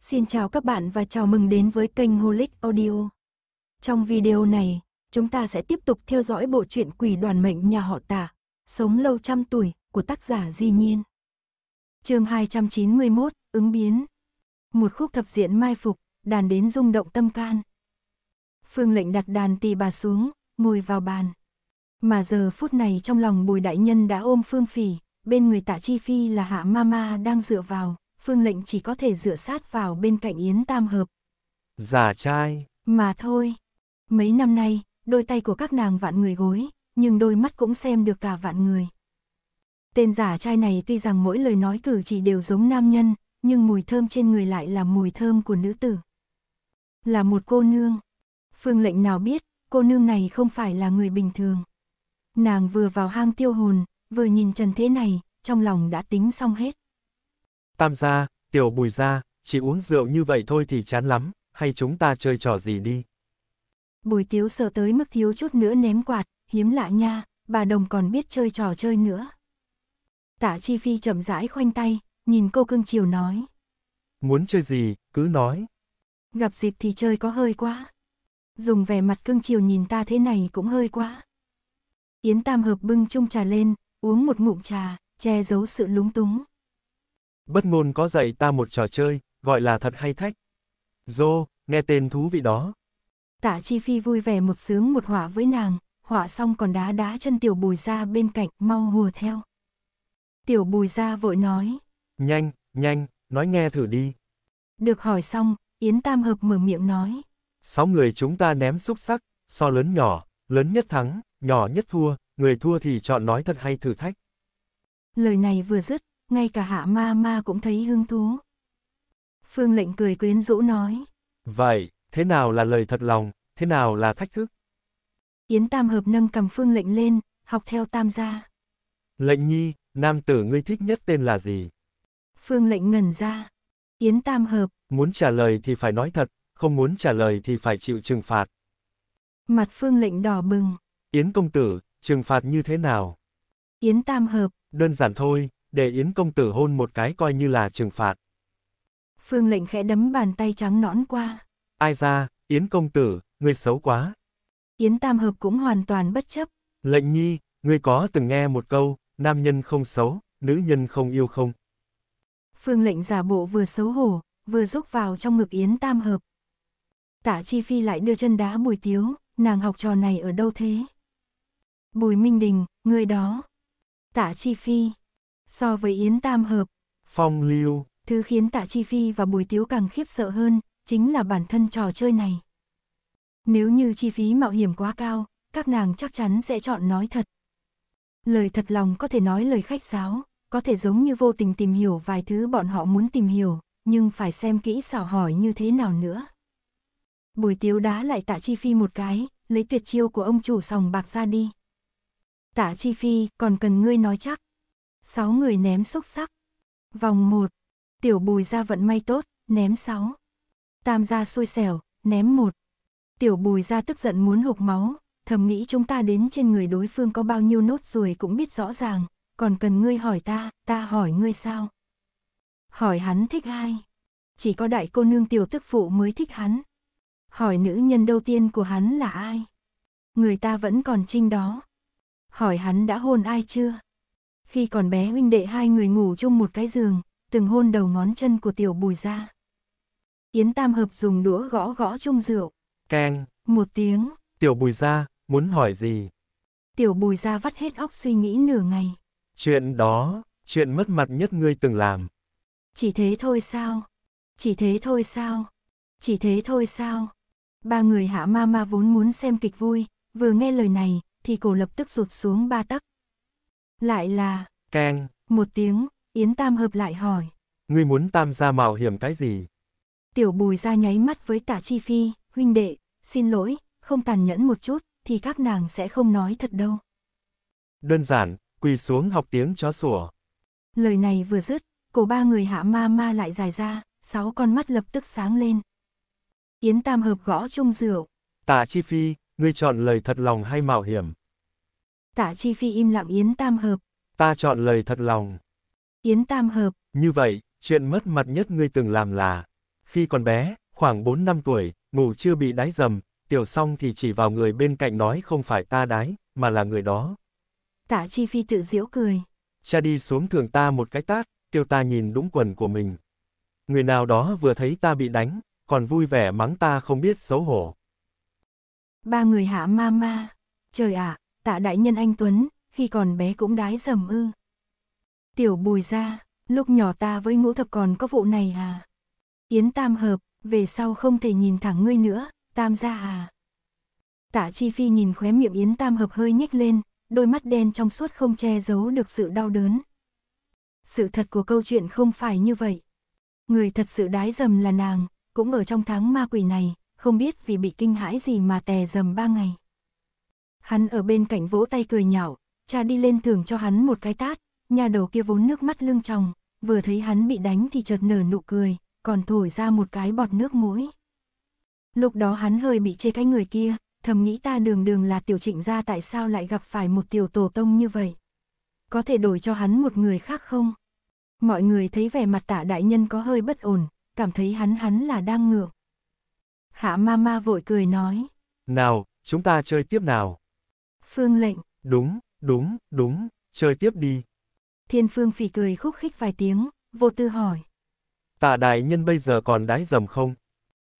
Xin chào các bạn và chào mừng đến với kênh Holic Audio. Trong video này, chúng ta sẽ tiếp tục theo dõi bộ truyện Quỷ đoàn mệnh nhà họ Tả, Sống lâu trăm tuổi của tác giả Di Nhiên. Chương 291: Ứng biến. Một khúc thập diện mai phục, đàn đến rung động tâm can. Phương lệnh đặt đàn tỳ bà xuống, ngồi vào bàn. Mà giờ phút này trong lòng Bùi đại nhân đã ôm Phương Phỉ, bên người Tạ Chi Phi là Hạ Mama đang dựa vào, Phương lệnh chỉ có thể dựa sát vào bên cạnh Yến Tam Hợp. Giả trai. Mà thôi. Mấy năm nay, đôi tay của các nàng vạn người gối, nhưng đôi mắt cũng xem được cả vạn người. Tên giả trai này tuy rằng mỗi lời nói cử chỉ đều giống nam nhân, nhưng mùi thơm trên người lại là mùi thơm của nữ tử. Là một cô nương. Phương lệnh nào biết, cô nương này không phải là người bình thường. Nàng vừa vào hang tiêu hồn, vừa nhìn trần thế này, trong lòng đã tính xong hết. Tam gia, tiểu bùi gia, chỉ uống rượu như vậy thôi thì chán lắm, hay chúng ta chơi trò gì đi. Bùi tiếu sợ tới mức thiếu chút nữa ném quạt, hiếm lạ nha, bà đồng còn biết chơi trò chơi nữa. Tạ Chi Phi chậm rãi khoanh tay, nhìn cô cưng chiều nói. Muốn chơi gì, cứ nói. Gặp dịp thì chơi có hơi quá. Dùng vẻ mặt cưng chiều nhìn ta thế này cũng hơi quá. Yến Tam Hợp bưng chung trà lên, uống một ngụm trà, che giấu sự lúng túng. Bất ngôn có dạy ta một trò chơi, gọi là thật hay thách. Dô, nghe tên thú vị đó. Tạ Chi Phi vui vẻ một sướng một họa với nàng, họa xong còn đá đá chân tiểu bùi ra bên cạnh mau hùa theo. Tiểu bùi ra vội nói. Nhanh, nhanh, nói nghe thử đi. Được hỏi xong, Yến Tam Hợp mở miệng nói. Sáu người chúng ta ném xúc sắc, so lớn nhỏ, lớn nhất thắng, nhỏ nhất thua, người thua thì chọn nói thật hay thử thách. Lời này vừa dứt, ngay cả hạ ma ma cũng thấy hứng thú. Phương lệnh cười quyến rũ nói. Vậy, thế nào là lời thật lòng, thế nào là thách thức? Yến Tam Hợp nâng cầm phương lệnh lên, học theo Tam gia. Lệnh nhi, nam tử ngươi thích nhất tên là gì? Phương lệnh ngẩn ra. Yến Tam Hợp. Muốn trả lời thì phải nói thật, không muốn trả lời thì phải chịu trừng phạt. Mặt phương lệnh đỏ bừng. Yến công tử, trừng phạt như thế nào? Yến Tam Hợp. Đơn giản thôi, để Yến công tử hôn một cái coi như là trừng phạt. Phương lệnh khẽ đấm bàn tay trắng nõn qua. Ai ra, Yến công tử, ngươi xấu quá. Yến tam hợp cũng hoàn toàn bất chấp. Lệnh nhi, ngươi có từng nghe một câu, nam nhân không xấu, nữ nhân không yêu không? Phương lệnh giả bộ vừa xấu hổ, vừa rúc vào trong ngực Yến tam hợp. Tả chi phi lại đưa chân đá bùi tiếu, nàng học trò này ở đâu thế? Bùi Minh Đình, người đó. Tả chi phi, So với Yến Tam Hợp, Phong lưu thứ khiến Tạ Chi Phi và Bùi Tiếu càng khiếp sợ hơn, chính là bản thân trò chơi này. Nếu như chi phí mạo hiểm quá cao, các nàng chắc chắn sẽ chọn nói thật. Lời thật lòng có thể nói lời khách sáo, có thể giống như vô tình tìm hiểu vài thứ bọn họ muốn tìm hiểu, nhưng phải xem kỹ xảo hỏi như thế nào nữa. Bùi tiếu đá lại tạ chi phi một cái, lấy tuyệt chiêu của ông chủ sòng bạc ra đi. Tạ chi phi, còn cần ngươi nói chắc sáu người ném xúc sắc. Vòng 1. Tiểu Bùi ra vận may tốt, ném 6. Tam gia xui xẻo, ném 1. Tiểu Bùi ra tức giận muốn hộc máu, thầm nghĩ chúng ta đến trên người đối phương có bao nhiêu nốt ruồi cũng biết rõ ràng, còn cần ngươi hỏi ta, ta hỏi ngươi sao? Hỏi hắn thích ai? Chỉ có đại cô nương tiểu tức phụ mới thích hắn. Hỏi nữ nhân đầu tiên của hắn là ai? Người ta vẫn còn trinh đó. Hỏi hắn đã hôn ai chưa? khi còn bé huynh đệ hai người ngủ chung một cái giường, từng hôn đầu ngón chân của tiểu bùi ra. Yến Tam Hợp dùng đũa gõ gõ chung rượu. Keng. Một tiếng. Tiểu bùi ra, muốn hỏi gì? Tiểu bùi ra vắt hết óc suy nghĩ nửa ngày. Chuyện đó, chuyện mất mặt nhất ngươi từng làm. Chỉ thế thôi sao? Chỉ thế thôi sao? Chỉ thế thôi sao? Ba người hạ ma ma vốn muốn xem kịch vui, vừa nghe lời này, thì cổ lập tức rụt xuống ba tắc. Lại là, keng, một tiếng, Yến Tam hợp lại hỏi. Ngươi muốn Tam gia mạo hiểm cái gì? Tiểu bùi ra nháy mắt với tả chi phi, huynh đệ, xin lỗi, không tàn nhẫn một chút, thì các nàng sẽ không nói thật đâu. Đơn giản, quỳ xuống học tiếng chó sủa. Lời này vừa dứt, cổ ba người hạ ma ma lại dài ra, sáu con mắt lập tức sáng lên. Yến Tam Hợp gõ chung rượu. Tạ Chi Phi, ngươi chọn lời thật lòng hay mạo hiểm? Tạ Chi Phi im lặng Yến Tam Hợp. Ta chọn lời thật lòng. Yến Tam Hợp. Như vậy, chuyện mất mặt nhất ngươi từng làm là, khi còn bé, khoảng 4 năm tuổi, ngủ chưa bị đái dầm, tiểu xong thì chỉ vào người bên cạnh nói không phải ta đái, mà là người đó. Tạ Chi Phi tự giễu cười. Cha đi xuống thường ta một cái tát, kêu ta nhìn đúng quần của mình. Người nào đó vừa thấy ta bị đánh, còn vui vẻ mắng ta không biết xấu hổ. Ba người hạ ma ma. Trời ạ, à, tạ đại nhân anh Tuấn, khi còn bé cũng đái dầm ư. Tiểu bùi ra, lúc nhỏ ta với ngũ thập còn có vụ này à? Yến tam hợp, về sau không thể nhìn thẳng ngươi nữa, tam ra à? Tạ chi phi nhìn khóe miệng Yến tam hợp hơi nhếch lên, đôi mắt đen trong suốt không che giấu được sự đau đớn. Sự thật của câu chuyện không phải như vậy. Người thật sự đái dầm là nàng, cũng ở trong tháng ma quỷ này, không biết vì bị kinh hãi gì mà tè dầm ba ngày. Hắn ở bên cạnh vỗ tay cười nhạo, cha đi lên thường cho hắn một cái tát, nhà đầu kia vốn nước mắt lưng tròng, vừa thấy hắn bị đánh thì chợt nở nụ cười, còn thổi ra một cái bọt nước mũi. Lúc đó hắn hơi bị chê cái người kia, thầm nghĩ ta đường đường là tiểu trịnh gia tại sao lại gặp phải một tiểu tổ tông như vậy. Có thể đổi cho hắn một người khác không? Mọi người thấy vẻ mặt tạ đại nhân có hơi bất ổn, cảm thấy hắn hắn là đang ngược. Hạ ma ma vội cười nói. Nào, chúng ta chơi tiếp nào. Phương lệnh. Đúng, đúng, đúng, chơi tiếp đi. Thiên Phương phỉ cười khúc khích vài tiếng, vô tư hỏi. Tạ đại nhân bây giờ còn đái dầm không?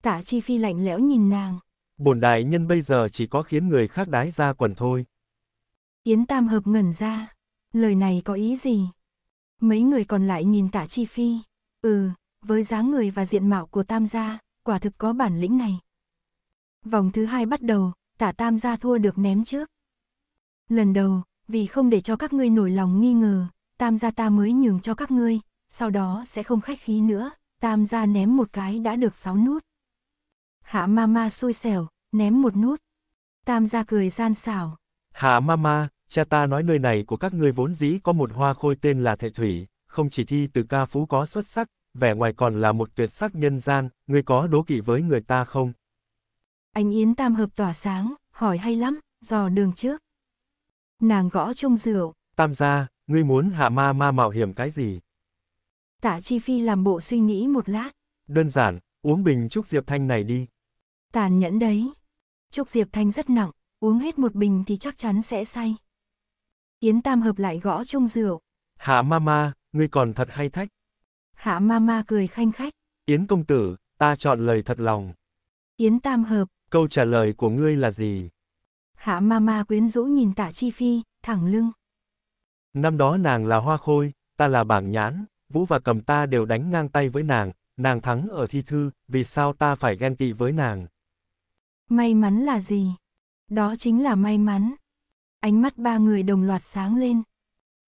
Tạ Chi Phi lạnh lẽo nhìn nàng. Bổn đại nhân bây giờ chỉ có khiến người khác đái ra quần thôi. Yến Tam Hợp ngẩn ra. Lời này có ý gì? Mấy người còn lại nhìn Tạ Chi Phi. Ừ, với dáng người và diện mạo của Tam gia, quả thực có bản lĩnh này. Vòng thứ hai bắt đầu, Tạ Tam gia thua được ném trước. Lần đầu, vì không để cho các ngươi nổi lòng nghi ngờ, tam gia ta mới nhường cho các ngươi, sau đó sẽ không khách khí nữa, tam gia ném một cái đã được sáu nút. Hạ mama xui xẻo, ném một nút. Tam gia cười gian xảo. Hạ mama, cha ta nói nơi này của các ngươi vốn dĩ có một hoa khôi tên là Thệ Thủy, không chỉ thi từ ca phú có xuất sắc, vẻ ngoài còn là một tuyệt sắc nhân gian, ngươi có đố kỵ với người ta không? Anh Yến Tam hợp tỏa sáng, hỏi hay lắm, dò đường trước. Nàng gõ chung rượu. Tam gia, ngươi muốn hạ ma ma mạo hiểm cái gì? Tạ Chi Phi làm bộ suy nghĩ một lát. Đơn giản, uống bình Trúc Diệp Thanh này đi. Tàn nhẫn đấy. Trúc Diệp Thanh rất nặng, uống hết một bình thì chắc chắn sẽ say. Yến Tam hợp lại gõ chung rượu. Hạ ma ma ngươi còn thật hay thách. Hạ ma ma cười khanh khách. Yến công tử, ta chọn lời thật lòng. Yến Tam hợp. Câu trả lời của ngươi là gì? Hạ Mama quyến rũ nhìn Tạ Chi Phi, thẳng lưng. Năm đó nàng là hoa khôi, ta là bảng nhãn, Vũ và cầm ta đều đánh ngang tay với nàng, nàng thắng ở thi thư, vì sao ta phải ghen tị với nàng? May mắn là gì? Đó chính là may mắn. Ánh mắt ba người đồng loạt sáng lên.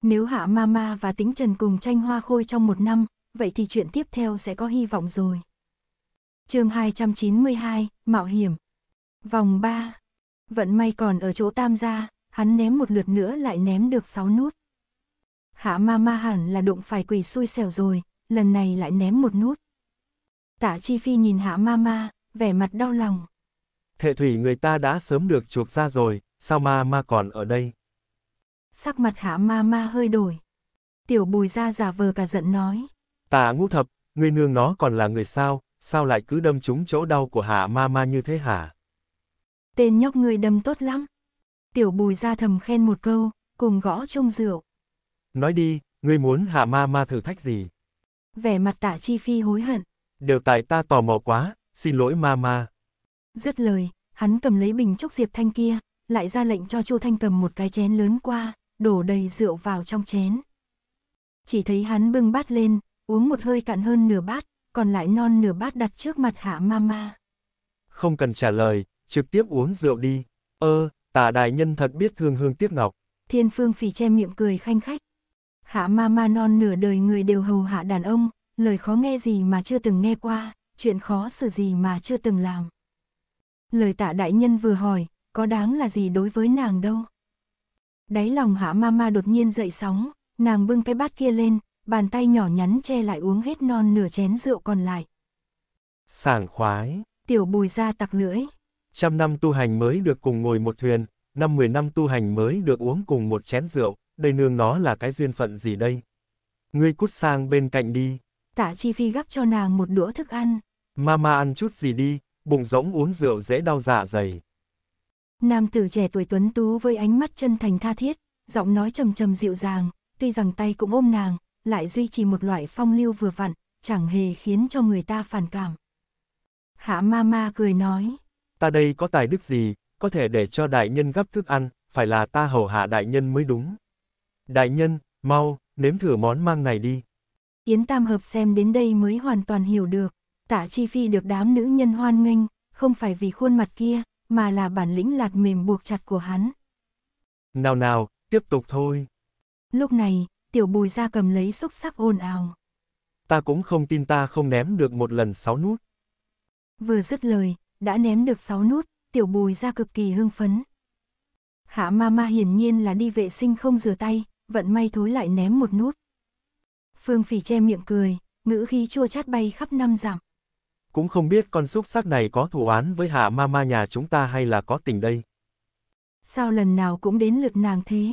Nếu Hạ Mama và Tính Trần cùng tranh hoa khôi trong một năm, vậy thì chuyện tiếp theo sẽ có hy vọng rồi. chương 292, Mạo hiểm. Vòng 3 Vận may còn ở chỗ tam gia, hắn ném một lượt nữa lại ném được 6 nút. Hạ ma ma hẳn là đụng phải quỷ xui xẻo rồi, lần này lại ném một nút. Tạ Chi Phi nhìn hạ ma ma, vẻ mặt đau lòng. Thệ thủy người ta đã sớm được chuộc ra rồi, sao ma ma còn ở đây? Sắc mặt hạ ma ma hơi đổi. Tiểu bùi ra giả vờ cả giận nói. Tạ ngũ thập, người nương nó còn là người sao, sao lại cứ đâm trúng chỗ đau của hạ ma ma như thế hả? tên nhóc ngươi đâm tốt lắm. Tiểu bùi ra thầm khen một câu, cùng gõ chung rượu. Nói đi, ngươi muốn hạ ma ma thử thách gì? Vẻ mặt tạ chi phi hối hận. Đều tại ta tò mò quá, xin lỗi ma ma. Dứt lời, hắn cầm lấy bình chúc diệp thanh kia, lại ra lệnh cho chu thanh cầm một cái chén lớn qua, đổ đầy rượu vào trong chén. Chỉ thấy hắn bưng bát lên, uống một hơi cạn hơn nửa bát, còn lại non nửa bát đặt trước mặt hạ ma ma. Không cần trả lời, trực tiếp uống rượu đi. Ơ, tả đại nhân thật biết thương hương tiếc ngọc. Thiên phương phì che miệng cười khanh khách. Hạ ma ma non nửa đời người đều hầu hạ đàn ông, lời khó nghe gì mà chưa từng nghe qua, chuyện khó xử gì mà chưa từng làm. Lời tạ đại nhân vừa hỏi, có đáng là gì đối với nàng đâu. Đáy lòng hạ ma ma đột nhiên dậy sóng, nàng bưng cái bát kia lên, bàn tay nhỏ nhắn che lại uống hết non nửa chén rượu còn lại. Sảng khoái. Tiểu bùi ra tặc lưỡi. Trăm năm tu hành mới được cùng ngồi một thuyền, năm mười năm tu hành mới được uống cùng một chén rượu, đây nương nó là cái duyên phận gì đây? Ngươi cút sang bên cạnh đi. Tạ Chi Phi gắp cho nàng một đũa thức ăn. Mama ăn chút gì đi, bụng rỗng uống rượu dễ đau dạ dày. Nam tử trẻ tuổi tuấn tú với ánh mắt chân thành tha thiết, giọng nói trầm trầm dịu dàng, tuy rằng tay cũng ôm nàng, lại duy trì một loại phong lưu vừa vặn, chẳng hề khiến cho người ta phản cảm. Hạ Mama cười nói ta đây có tài đức gì, có thể để cho đại nhân gấp thức ăn, phải là ta hầu hạ đại nhân mới đúng. Đại nhân, mau, nếm thử món mang này đi. Yến Tam Hợp xem đến đây mới hoàn toàn hiểu được, tạ chi phi được đám nữ nhân hoan nghênh, không phải vì khuôn mặt kia, mà là bản lĩnh lạt mềm buộc chặt của hắn. Nào nào, tiếp tục thôi. Lúc này, tiểu bùi ra cầm lấy xúc sắc ồn ào. Ta cũng không tin ta không ném được một lần sáu nút. Vừa dứt lời, đã ném được 6 nút, tiểu bùi ra cực kỳ hưng phấn. Hạ ma ma hiển nhiên là đi vệ sinh không rửa tay, vận may thối lại ném một nút. Phương phỉ che miệng cười, ngữ khí chua chát bay khắp năm dặm. Cũng không biết con xúc sắc này có thù án với hạ ma ma nhà chúng ta hay là có tình đây. Sao lần nào cũng đến lượt nàng thế?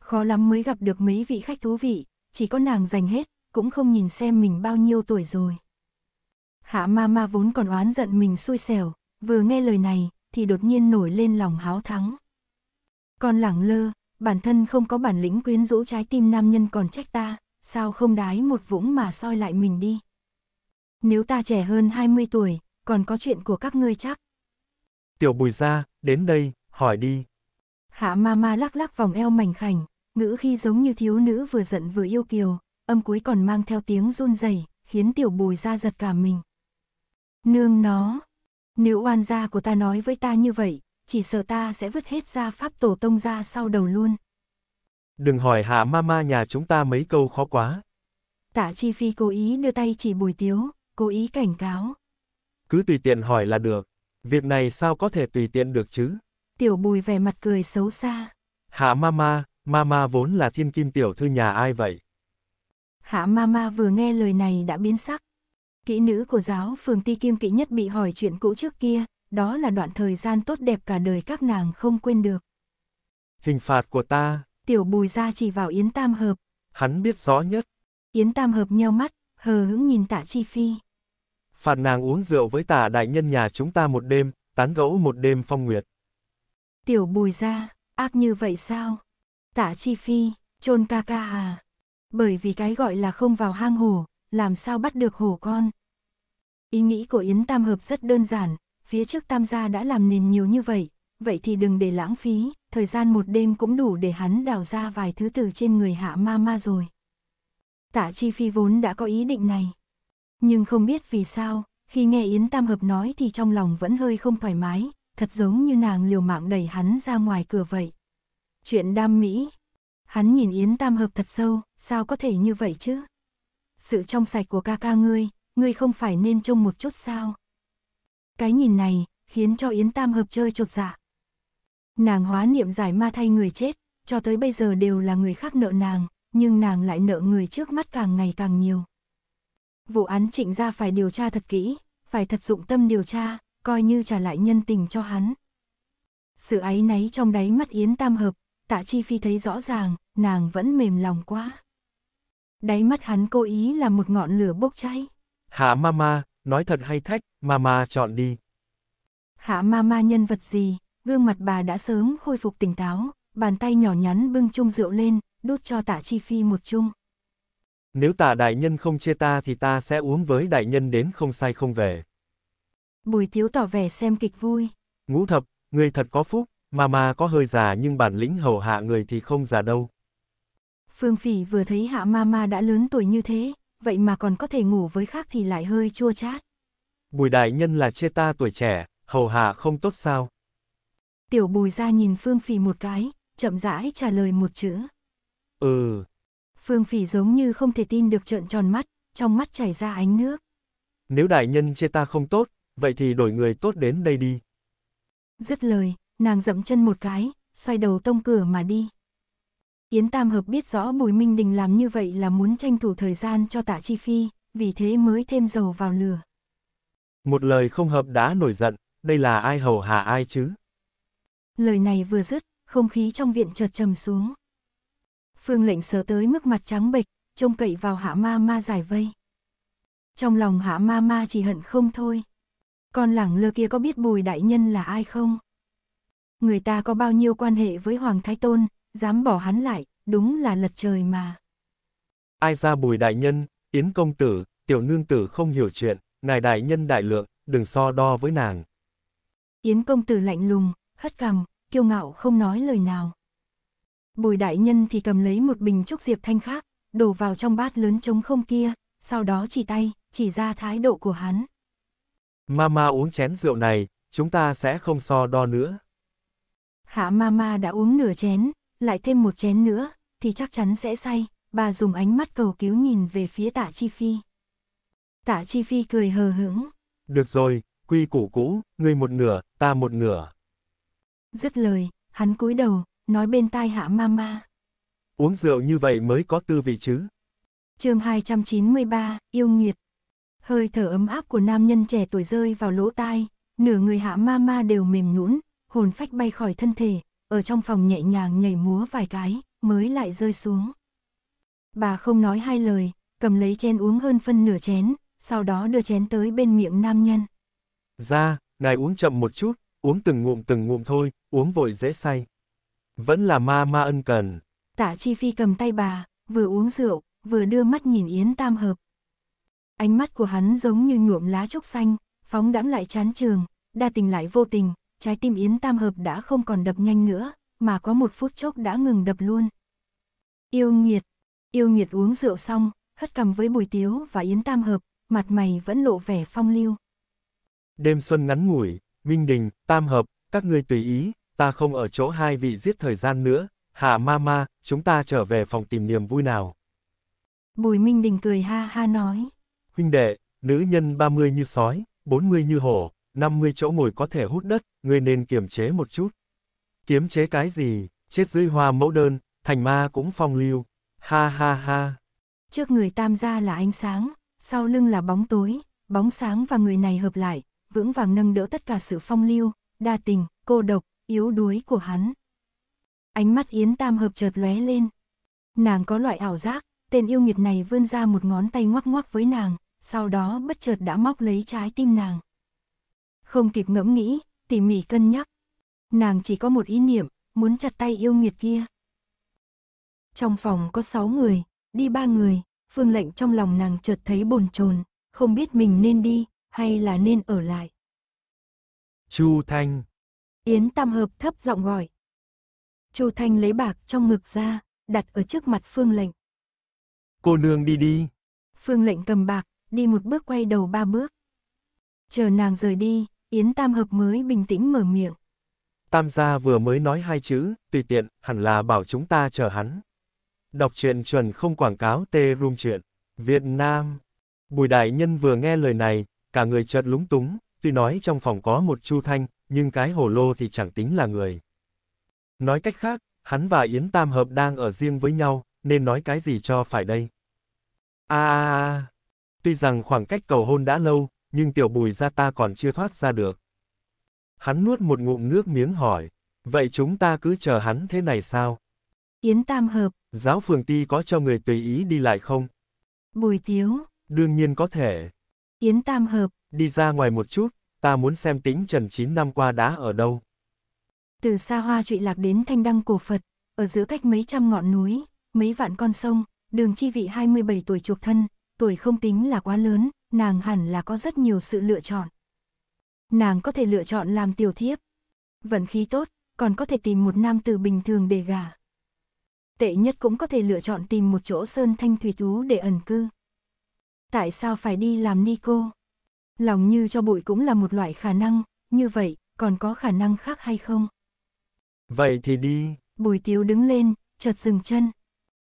Khó lắm mới gặp được mấy vị khách thú vị, chỉ có nàng dành hết, cũng không nhìn xem mình bao nhiêu tuổi rồi. Hạ ma ma vốn còn oán giận mình xui xẻo, vừa nghe lời này, thì đột nhiên nổi lên lòng háo thắng. Còn lẳng lơ, bản thân không có bản lĩnh quyến rũ trái tim nam nhân còn trách ta, sao không đái một vũng mà soi lại mình đi. Nếu ta trẻ hơn 20 tuổi, còn có chuyện của các ngươi chắc. Tiểu bùi ra, đến đây, hỏi đi. Hạ ma ma lắc lắc vòng eo mảnh khảnh, ngữ khi giống như thiếu nữ vừa giận vừa yêu kiều, âm cuối còn mang theo tiếng run rẩy khiến tiểu bùi ra giật cả mình. Nương nó, nếu oan gia của ta nói với ta như vậy, chỉ sợ ta sẽ vứt hết gia pháp tổ tông ra sau đầu luôn. Đừng hỏi hạ mama nhà chúng ta mấy câu khó quá. Tạ Chi Phi cố ý đưa tay chỉ bùi tiếu, cố ý cảnh cáo. Cứ tùy tiện hỏi là được, việc này sao có thể tùy tiện được chứ? Tiểu bùi vẻ mặt cười xấu xa. Hạ mama, mama vốn là thiên kim tiểu thư nhà ai vậy? Hạ mama vừa nghe lời này đã biến sắc. Kỹ nữ của giáo phường ti kim kỹ nhất bị hỏi chuyện cũ trước kia, đó là đoạn thời gian tốt đẹp cả đời các nàng không quên được. Hình phạt của ta. Tiểu bùi ra chỉ vào Yến Tam Hợp. Hắn biết rõ nhất. Yến Tam Hợp nheo mắt, hờ hững nhìn tạ Chi Phi. Phạt nàng uống rượu với tạ đại nhân nhà chúng ta một đêm, tán gẫu một đêm phong nguyệt. Tiểu bùi ra, ác như vậy sao? Tạ Chi Phi, chôn ca ca à? Bởi vì cái gọi là không vào hang hổ, làm sao bắt được hổ con. Ý nghĩ của Yến Tam Hợp rất đơn giản, phía trước Tam gia đã làm nền nhiều như vậy, vậy thì đừng để lãng phí, thời gian một đêm cũng đủ để hắn đào ra vài thứ từ trên người hạ ma ma rồi. Tạ Chi Phi vốn đã có ý định này. Nhưng không biết vì sao, khi nghe Yến Tam Hợp nói thì trong lòng vẫn hơi không thoải mái, thật giống như nàng liều mạng đẩy hắn ra ngoài cửa vậy. Chuyện đam mỹ. Hắn nhìn Yến Tam Hợp thật sâu, sao có thể như vậy chứ? sự trong sạch của ca ca ngươi, ngươi không phải nên trông một chút sao. Cái nhìn này, khiến cho Yến Tam hợp chơi trột dạ. Nàng hóa niệm giải ma thay người chết, cho tới bây giờ đều là người khác nợ nàng, nhưng nàng lại nợ người trước mắt càng ngày càng nhiều. Vụ án trịnh ra phải điều tra thật kỹ, phải thật dụng tâm điều tra, coi như trả lại nhân tình cho hắn. Sự ấy náy trong đáy mắt Yến Tam Hợp, tạ chi phi thấy rõ ràng, nàng vẫn mềm lòng quá. Đáy mắt hắn cố ý là một ngọn lửa bốc cháy. Hạ mama, nói thật hay thách, mama chọn đi. Hạ mama nhân vật gì, gương mặt bà đã sớm khôi phục tỉnh táo, bàn tay nhỏ nhắn bưng chung rượu lên, đút cho tạ chi phi một chung. Nếu tạ đại nhân không chê ta thì ta sẽ uống với đại nhân đến không sai không về. Bùi thiếu tỏ vẻ xem kịch vui. Ngũ thập, người thật có phúc, mama có hơi già nhưng bản lĩnh hầu hạ người thì không già đâu. Phương Phỉ vừa thấy Hạ Mama đã lớn tuổi như thế, vậy mà còn có thể ngủ với khác thì lại hơi chua chát. Bùi đại nhân là chê ta tuổi trẻ, hầu hạ không tốt sao? Tiểu bùi ra nhìn Phương Phỉ một cái, chậm rãi trả lời một chữ. Ừ. Phương Phỉ giống như không thể tin được trợn tròn mắt, trong mắt chảy ra ánh nước. Nếu đại nhân chê ta không tốt, vậy thì đổi người tốt đến đây đi. Dứt lời, nàng dậm chân một cái, xoay đầu tông cửa mà đi. Yến Tam Hợp biết rõ Bùi Minh Đình làm như vậy là muốn tranh thủ thời gian cho tạ chi phi, vì thế mới thêm dầu vào lửa. Một lời không hợp đã nổi giận, đây là ai hầu hạ ai chứ? Lời này vừa dứt, không khí trong viện chợt trầm xuống. Phương lệnh sờ tới mức mặt trắng bệch, trông cậy vào hạ ma ma giải vây. Trong lòng hạ ma ma chỉ hận không thôi. Con lẳng lơ kia có biết bùi đại nhân là ai không? Người ta có bao nhiêu quan hệ với Hoàng Thái Tôn, dám bỏ hắn lại, đúng là lật trời mà. Ai ra bùi đại nhân, yến công tử, tiểu nương tử không hiểu chuyện, ngài đại nhân đại lượng, đừng so đo với nàng. Yến công tử lạnh lùng, hất cằm, kiêu ngạo không nói lời nào. Bùi đại nhân thì cầm lấy một bình trúc diệp thanh khác, đổ vào trong bát lớn trống không kia, sau đó chỉ tay, chỉ ra thái độ của hắn. Mama uống chén rượu này, chúng ta sẽ không so đo nữa. Hạ Mama đã uống nửa chén, lại thêm một chén nữa, thì chắc chắn sẽ say, bà dùng ánh mắt cầu cứu nhìn về phía tạ Chi Phi. Tạ Chi Phi cười hờ hững. Được rồi, quy củ cũ, ngươi một nửa, ta một nửa. Dứt lời, hắn cúi đầu, nói bên tai hạ Ma Ma. Uống rượu như vậy mới có tư vị chứ. chương 293, yêu nghiệt. Hơi thở ấm áp của nam nhân trẻ tuổi rơi vào lỗ tai, nửa người hạ Ma Ma đều mềm nhũn, hồn phách bay khỏi thân thể, ở trong phòng nhẹ nhàng nhảy múa vài cái, mới lại rơi xuống. Bà không nói hai lời, cầm lấy chén uống hơn phân nửa chén, sau đó đưa chén tới bên miệng nam nhân. Ra, ngài uống chậm một chút, uống từng ngụm từng ngụm thôi, uống vội dễ say. Vẫn là ma ma ân cần. Tạ Chi Phi cầm tay bà, vừa uống rượu, vừa đưa mắt nhìn Yến Tam Hợp. Ánh mắt của hắn giống như nhuộm lá trúc xanh, phóng đãng lại chán trường, đa tình lại vô tình, trái tim Yến Tam Hợp đã không còn đập nhanh nữa, mà có một phút chốc đã ngừng đập luôn. Yêu Nghiệt, Yêu Nghiệt uống rượu xong, hất cầm với Bùi Tiếu và Yến Tam Hợp, mặt mày vẫn lộ vẻ phong lưu. Đêm xuân ngắn ngủi, Minh Đình, Tam Hợp, các ngươi tùy ý, ta không ở chỗ hai vị giết thời gian nữa, hạ ma ma, chúng ta trở về phòng tìm niềm vui nào. Bùi Minh Đình cười ha ha nói. Huynh đệ, nữ nhân 30 như sói, 40 như hổ, 50 chỗ ngồi có thể hút đất, ngươi nên kiềm chế một chút. Kiềm chế cái gì, chết dưới hoa mẫu đơn, thành ma cũng phong lưu. Ha ha ha. Trước người tam gia là ánh sáng, sau lưng là bóng tối, bóng sáng và người này hợp lại, vững vàng nâng đỡ tất cả sự phong lưu, đa tình, cô độc, yếu đuối của hắn. Ánh mắt Yến Tam hợp chợt lóe lên. Nàng có loại ảo giác, tên yêu nghiệt này vươn ra một ngón tay ngoắc ngoắc với nàng, sau đó bất chợt đã móc lấy trái tim nàng không kịp ngẫm nghĩ, tỉ mỉ cân nhắc. Nàng chỉ có một ý niệm, muốn chặt tay yêu nghiệt kia. Trong phòng có sáu người, đi ba người, phương lệnh trong lòng nàng chợt thấy bồn chồn, không biết mình nên đi, hay là nên ở lại. Chu Thanh Yến Tam Hợp thấp giọng gọi. Chu Thanh lấy bạc trong ngực ra, đặt ở trước mặt phương lệnh. Cô nương đi đi. Phương lệnh cầm bạc, đi một bước quay đầu ba bước. Chờ nàng rời đi, Yến Tam Hợp mới bình tĩnh mở miệng. Tam gia vừa mới nói hai chữ, tùy tiện, hẳn là bảo chúng ta chờ hắn. Đọc truyện chuẩn không quảng cáo tê rung truyện. Việt Nam. Bùi đại nhân vừa nghe lời này, cả người chợt lúng túng, tuy nói trong phòng có một Chu Thanh, nhưng cái hồ lô thì chẳng tính là người. Nói cách khác, hắn và Yến Tam Hợp đang ở riêng với nhau, nên nói cái gì cho phải đây. a à, Tuy rằng khoảng cách cầu hôn đã lâu, nhưng tiểu bùi ra ta còn chưa thoát ra được. Hắn nuốt một ngụm nước miếng hỏi, vậy chúng ta cứ chờ hắn thế này sao? Yến Tam Hợp. Giáo phường ti có cho người tùy ý đi lại không? Bùi Tiếu. Đương nhiên có thể. Yến Tam Hợp. Đi ra ngoài một chút, ta muốn xem tính Trần 9 năm qua đã ở đâu. Từ xa hoa trụy lạc đến thanh đăng cổ Phật, ở giữa cách mấy trăm ngọn núi, mấy vạn con sông, đường chi vị 27 tuổi chuộc thân, tuổi không tính là quá lớn, nàng hẳn là có rất nhiều sự lựa chọn. Nàng có thể lựa chọn làm tiểu thiếp. Vận khí tốt, còn có thể tìm một nam tử bình thường để gả. Tệ nhất cũng có thể lựa chọn tìm một chỗ sơn thanh thủy tú để ẩn cư. Tại sao phải đi làm ni cô? Lòng như cho bụi cũng là một loại khả năng, như vậy, còn có khả năng khác hay không? Vậy thì đi. Bùi tiếu đứng lên, chợt dừng chân.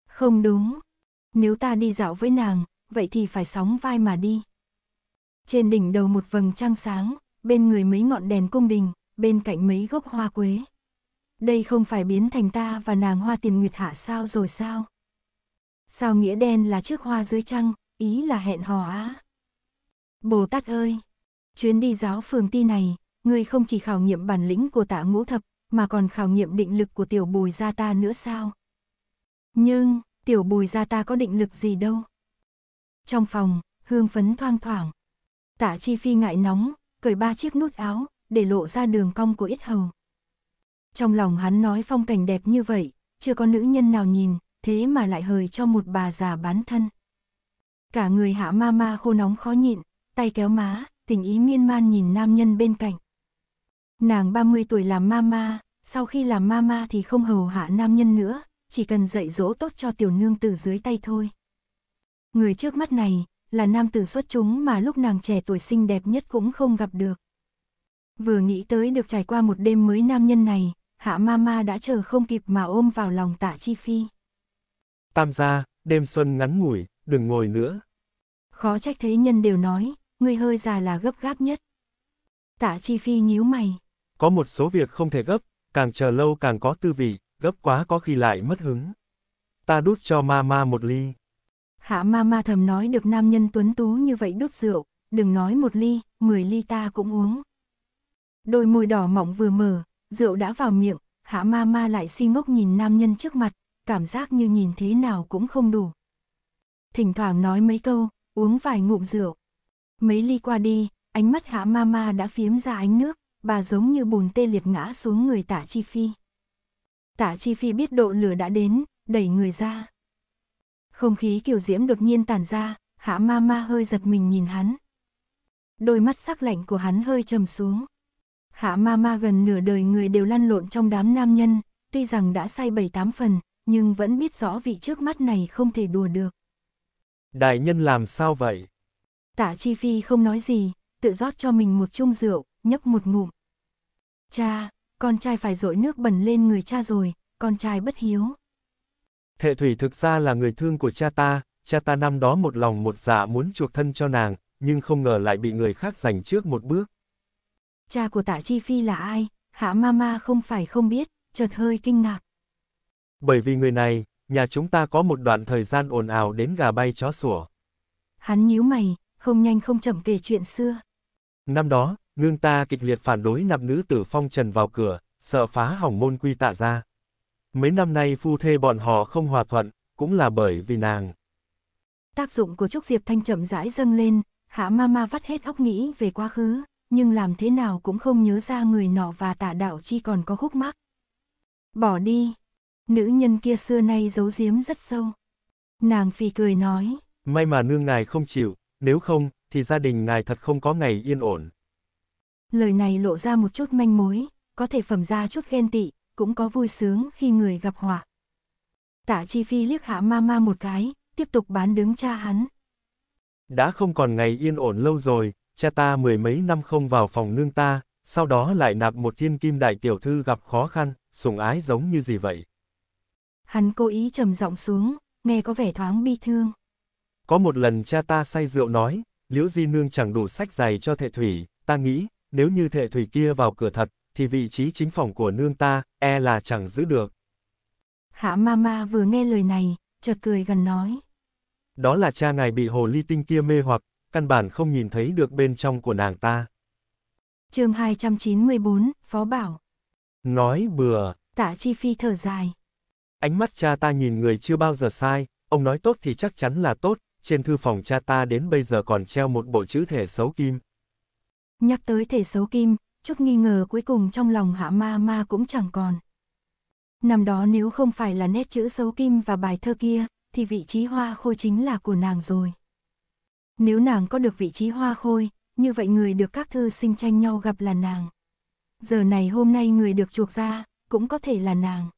Không đúng. Nếu ta đi dạo với nàng, vậy thì phải sóng vai mà đi trên đỉnh đầu một vầng trăng sáng, bên người mấy ngọn đèn cung đình, bên cạnh mấy gốc hoa quế. Đây không phải biến thành ta và nàng hoa tiền nguyệt hạ sao rồi sao? Sao nghĩa đen là chiếc hoa dưới trăng, ý là hẹn hò á. Bồ Tát ơi! Chuyến đi giáo phường ti này, ngươi không chỉ khảo nghiệm bản lĩnh của tạ ngũ thập, mà còn khảo nghiệm định lực của tiểu bùi gia ta nữa sao? Nhưng, tiểu bùi gia ta có định lực gì đâu? Trong phòng, hương phấn thoang thoảng, Tạ Chi Phi ngại nóng, cởi ba chiếc nút áo, để lộ ra đường cong của ít hầu. Trong lòng hắn nói phong cảnh đẹp như vậy, chưa có nữ nhân nào nhìn, thế mà lại hời cho một bà già bán thân. Cả người hạ ma ma khô nóng khó nhịn, tay kéo má, tình ý miên man nhìn nam nhân bên cạnh. Nàng 30 tuổi làm mama, sau khi làm mama thì không hầu hạ nam nhân nữa, chỉ cần dạy dỗ tốt cho tiểu nương từ dưới tay thôi. Người trước mắt này, là nam tử xuất chúng mà lúc nàng trẻ tuổi xinh đẹp nhất cũng không gặp được. Vừa nghĩ tới được trải qua một đêm mới nam nhân này, hạ ma ma đã chờ không kịp mà ôm vào lòng tạ chi phi. Tam gia, đêm xuân ngắn ngủi, đừng ngồi nữa. Khó trách thế nhân đều nói, người hơi già là gấp gáp nhất. Tạ chi phi nhíu mày. Có một số việc không thể gấp, càng chờ lâu càng có tư vị, gấp quá có khi lại mất hứng. Ta đút cho ma ma một ly. Hạ ma ma thầm nói được nam nhân tuấn tú như vậy đút rượu, đừng nói một ly, mười ly ta cũng uống. Đôi môi đỏ mỏng vừa mở, rượu đã vào miệng, hạ ma ma lại si ngốc nhìn nam nhân trước mặt, cảm giác như nhìn thế nào cũng không đủ. Thỉnh thoảng nói mấy câu, uống vài ngụm rượu. Mấy ly qua đi, ánh mắt hạ ma ma đã phiếm ra ánh nước, bà giống như bùn tê liệt ngã xuống người tả chi phi. Tả chi phi biết độ lửa đã đến, đẩy người ra. Không khí kiều diễm đột nhiên tản ra, hạ ma ma hơi giật mình nhìn hắn. Đôi mắt sắc lạnh của hắn hơi trầm xuống. Hạ ma ma gần nửa đời người đều lăn lộn trong đám nam nhân, tuy rằng đã say bảy tám phần, nhưng vẫn biết rõ vị trước mắt này không thể đùa được. Đại nhân làm sao vậy? Tạ Chi Phi không nói gì, tự rót cho mình một chung rượu, nhấp một ngụm. Cha, con trai phải dội nước bẩn lên người cha rồi, con trai bất hiếu. Thệ thủy thực ra là người thương của cha ta, cha ta năm đó một lòng một dạ muốn chuộc thân cho nàng, nhưng không ngờ lại bị người khác giành trước một bước. Cha của tạ Chi Phi là ai? Hạ Mama không phải không biết, chợt hơi kinh ngạc. Bởi vì người này, nhà chúng ta có một đoạn thời gian ồn ào đến gà bay chó sủa. Hắn nhíu mày, không nhanh không chậm kể chuyện xưa. Năm đó, nương ta kịch liệt phản đối nạp nữ tử phong trần vào cửa, sợ phá hỏng môn quy tạ ra. Mấy năm nay phu thê bọn họ không hòa thuận, cũng là bởi vì nàng. Tác dụng của Trúc Diệp Thanh chậm rãi dâng lên, Hạ Mama vắt hết óc nghĩ về quá khứ, nhưng làm thế nào cũng không nhớ ra người nọ và tạ đạo chi còn có khúc mắc. Bỏ đi. Nữ nhân kia xưa nay giấu giếm rất sâu. Nàng phì cười nói. May mà nương ngài không chịu, nếu không, thì gia đình ngài thật không có ngày yên ổn. Lời này lộ ra một chút manh mối, có thể phẩm ra chút ghen tị, cũng có vui sướng khi người gặp họa. Tạ Chi Phi liếc hạ ma ma một cái, tiếp tục bán đứng cha hắn. Đã không còn ngày yên ổn lâu rồi, cha ta mười mấy năm không vào phòng nương ta, sau đó lại nạp một thiên kim đại tiểu thư gặp khó khăn, sủng ái giống như gì vậy. Hắn cố ý trầm giọng xuống, nghe có vẻ thoáng bi thương. Có một lần cha ta say rượu nói, liễu di nương chẳng đủ sách giày cho thệ thủy, ta nghĩ, nếu như thệ thủy kia vào cửa thật, thì vị trí chính phòng của nương ta, e là chẳng giữ được. Hạ Mama vừa nghe lời này, chợt cười gần nói. Đó là cha ngài bị hồ ly tinh kia mê hoặc, căn bản không nhìn thấy được bên trong của nàng ta. chương 294, Phó Bảo. Nói bừa. Tạ Chi Phi thở dài. Ánh mắt cha ta nhìn người chưa bao giờ sai, ông nói tốt thì chắc chắn là tốt, trên thư phòng cha ta đến bây giờ còn treo một bộ chữ thể xấu kim. Nhắc tới thể xấu kim, chút nghi ngờ cuối cùng trong lòng hạ ma ma cũng chẳng còn. Năm đó nếu không phải là nét chữ xấu kim và bài thơ kia, thì vị trí hoa khôi chính là của nàng rồi. Nếu nàng có được vị trí hoa khôi, như vậy người được các thư sinh tranh nhau gặp là nàng. Giờ này hôm nay người được chuộc ra, cũng có thể là nàng.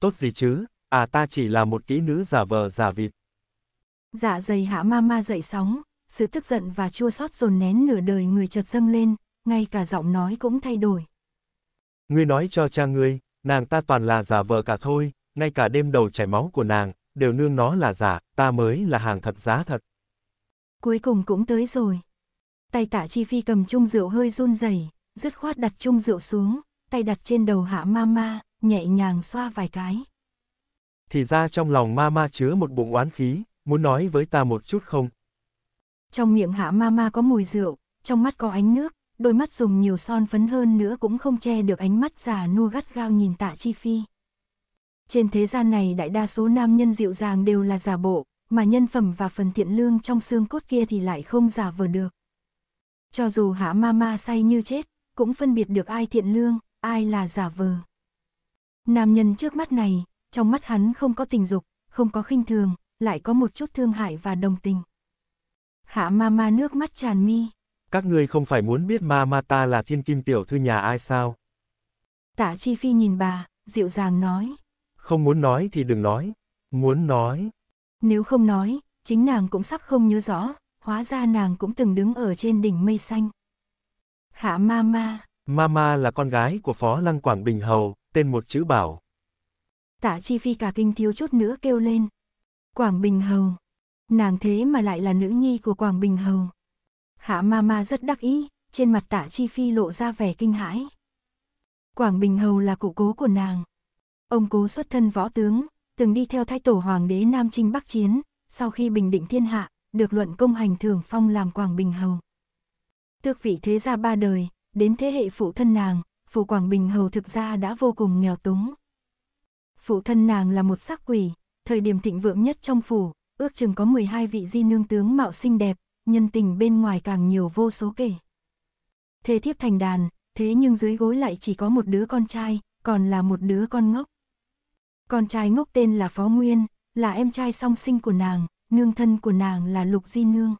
Tốt gì chứ, à ta chỉ là một kỹ nữ giả vờ giả vịt. Dạ dày hạ ma ma dậy sóng, sự tức giận và chua xót dồn nén nửa đời người chợt dâng lên, ngay cả giọng nói cũng thay đổi. Ngươi nói cho cha ngươi, nàng ta toàn là giả vợ cả thôi, ngay cả đêm đầu chảy máu của nàng, đều nương nó là giả, ta mới là hàng thật giá thật. Cuối cùng cũng tới rồi. Tay tạ chi phi cầm chung rượu hơi run rẩy, dứt khoát đặt chung rượu xuống, tay đặt trên đầu hạ ma ma, nhẹ nhàng xoa vài cái. Thì ra trong lòng ma ma chứa một bụng oán khí, muốn nói với ta một chút không? Trong miệng hạ ma ma có mùi rượu, trong mắt có ánh nước, đôi mắt dùng nhiều son phấn hơn nữa cũng không che được ánh mắt già nua gắt gao nhìn tạ chi phi. Trên thế gian này đại đa số nam nhân dịu dàng đều là giả bộ, mà nhân phẩm và phần thiện lương trong xương cốt kia thì lại không giả vờ được. Cho dù hả ma ma say như chết, cũng phân biệt được ai thiện lương, ai là giả vờ. Nam nhân trước mắt này, trong mắt hắn không có tình dục, không có khinh thường, lại có một chút thương hại và đồng tình. Hạ ma ma nước mắt tràn mi, các ngươi không phải muốn biết ma ma ta là thiên kim tiểu thư nhà ai sao? Tạ Chi Phi nhìn bà, dịu dàng nói. Không muốn nói thì đừng nói, muốn nói. Nếu không nói, chính nàng cũng sắp không nhớ rõ, hóa ra nàng cũng từng đứng ở trên đỉnh mây xanh. Hạ ma ma. Ma là con gái của Phó Lăng Quảng Bình Hầu, tên một chữ bảo. Tạ Chi Phi cả kinh thiếu chút nữa kêu lên. Quảng Bình Hầu. Nàng thế mà lại là nữ nhi của Quảng Bình Hầu. Hạ ma ma rất đắc ý, trên mặt tạ chi phi lộ ra vẻ kinh hãi. Quảng Bình Hầu là cụ cố của nàng. Ông cố xuất thân võ tướng, từng đi theo thái tổ hoàng đế Nam Trinh Bắc Chiến, sau khi bình định thiên hạ, được luận công hành thưởng phong làm Quảng Bình Hầu. Tước vị thế gia ba đời, đến thế hệ phụ thân nàng, phụ Quảng Bình Hầu thực ra đã vô cùng nghèo túng. Phụ thân nàng là một sắc quỷ, thời điểm thịnh vượng nhất trong phủ, ước chừng có 12 vị di nương tướng mạo xinh đẹp, nhân tình bên ngoài càng nhiều vô số kể. Thế thiếp thành đàn, thế nhưng dưới gối lại chỉ có một đứa con trai, còn là một đứa con ngốc. Con trai ngốc tên là Phó Nguyên, là em trai song sinh của nàng, nương thân của nàng là Lục Di Nương.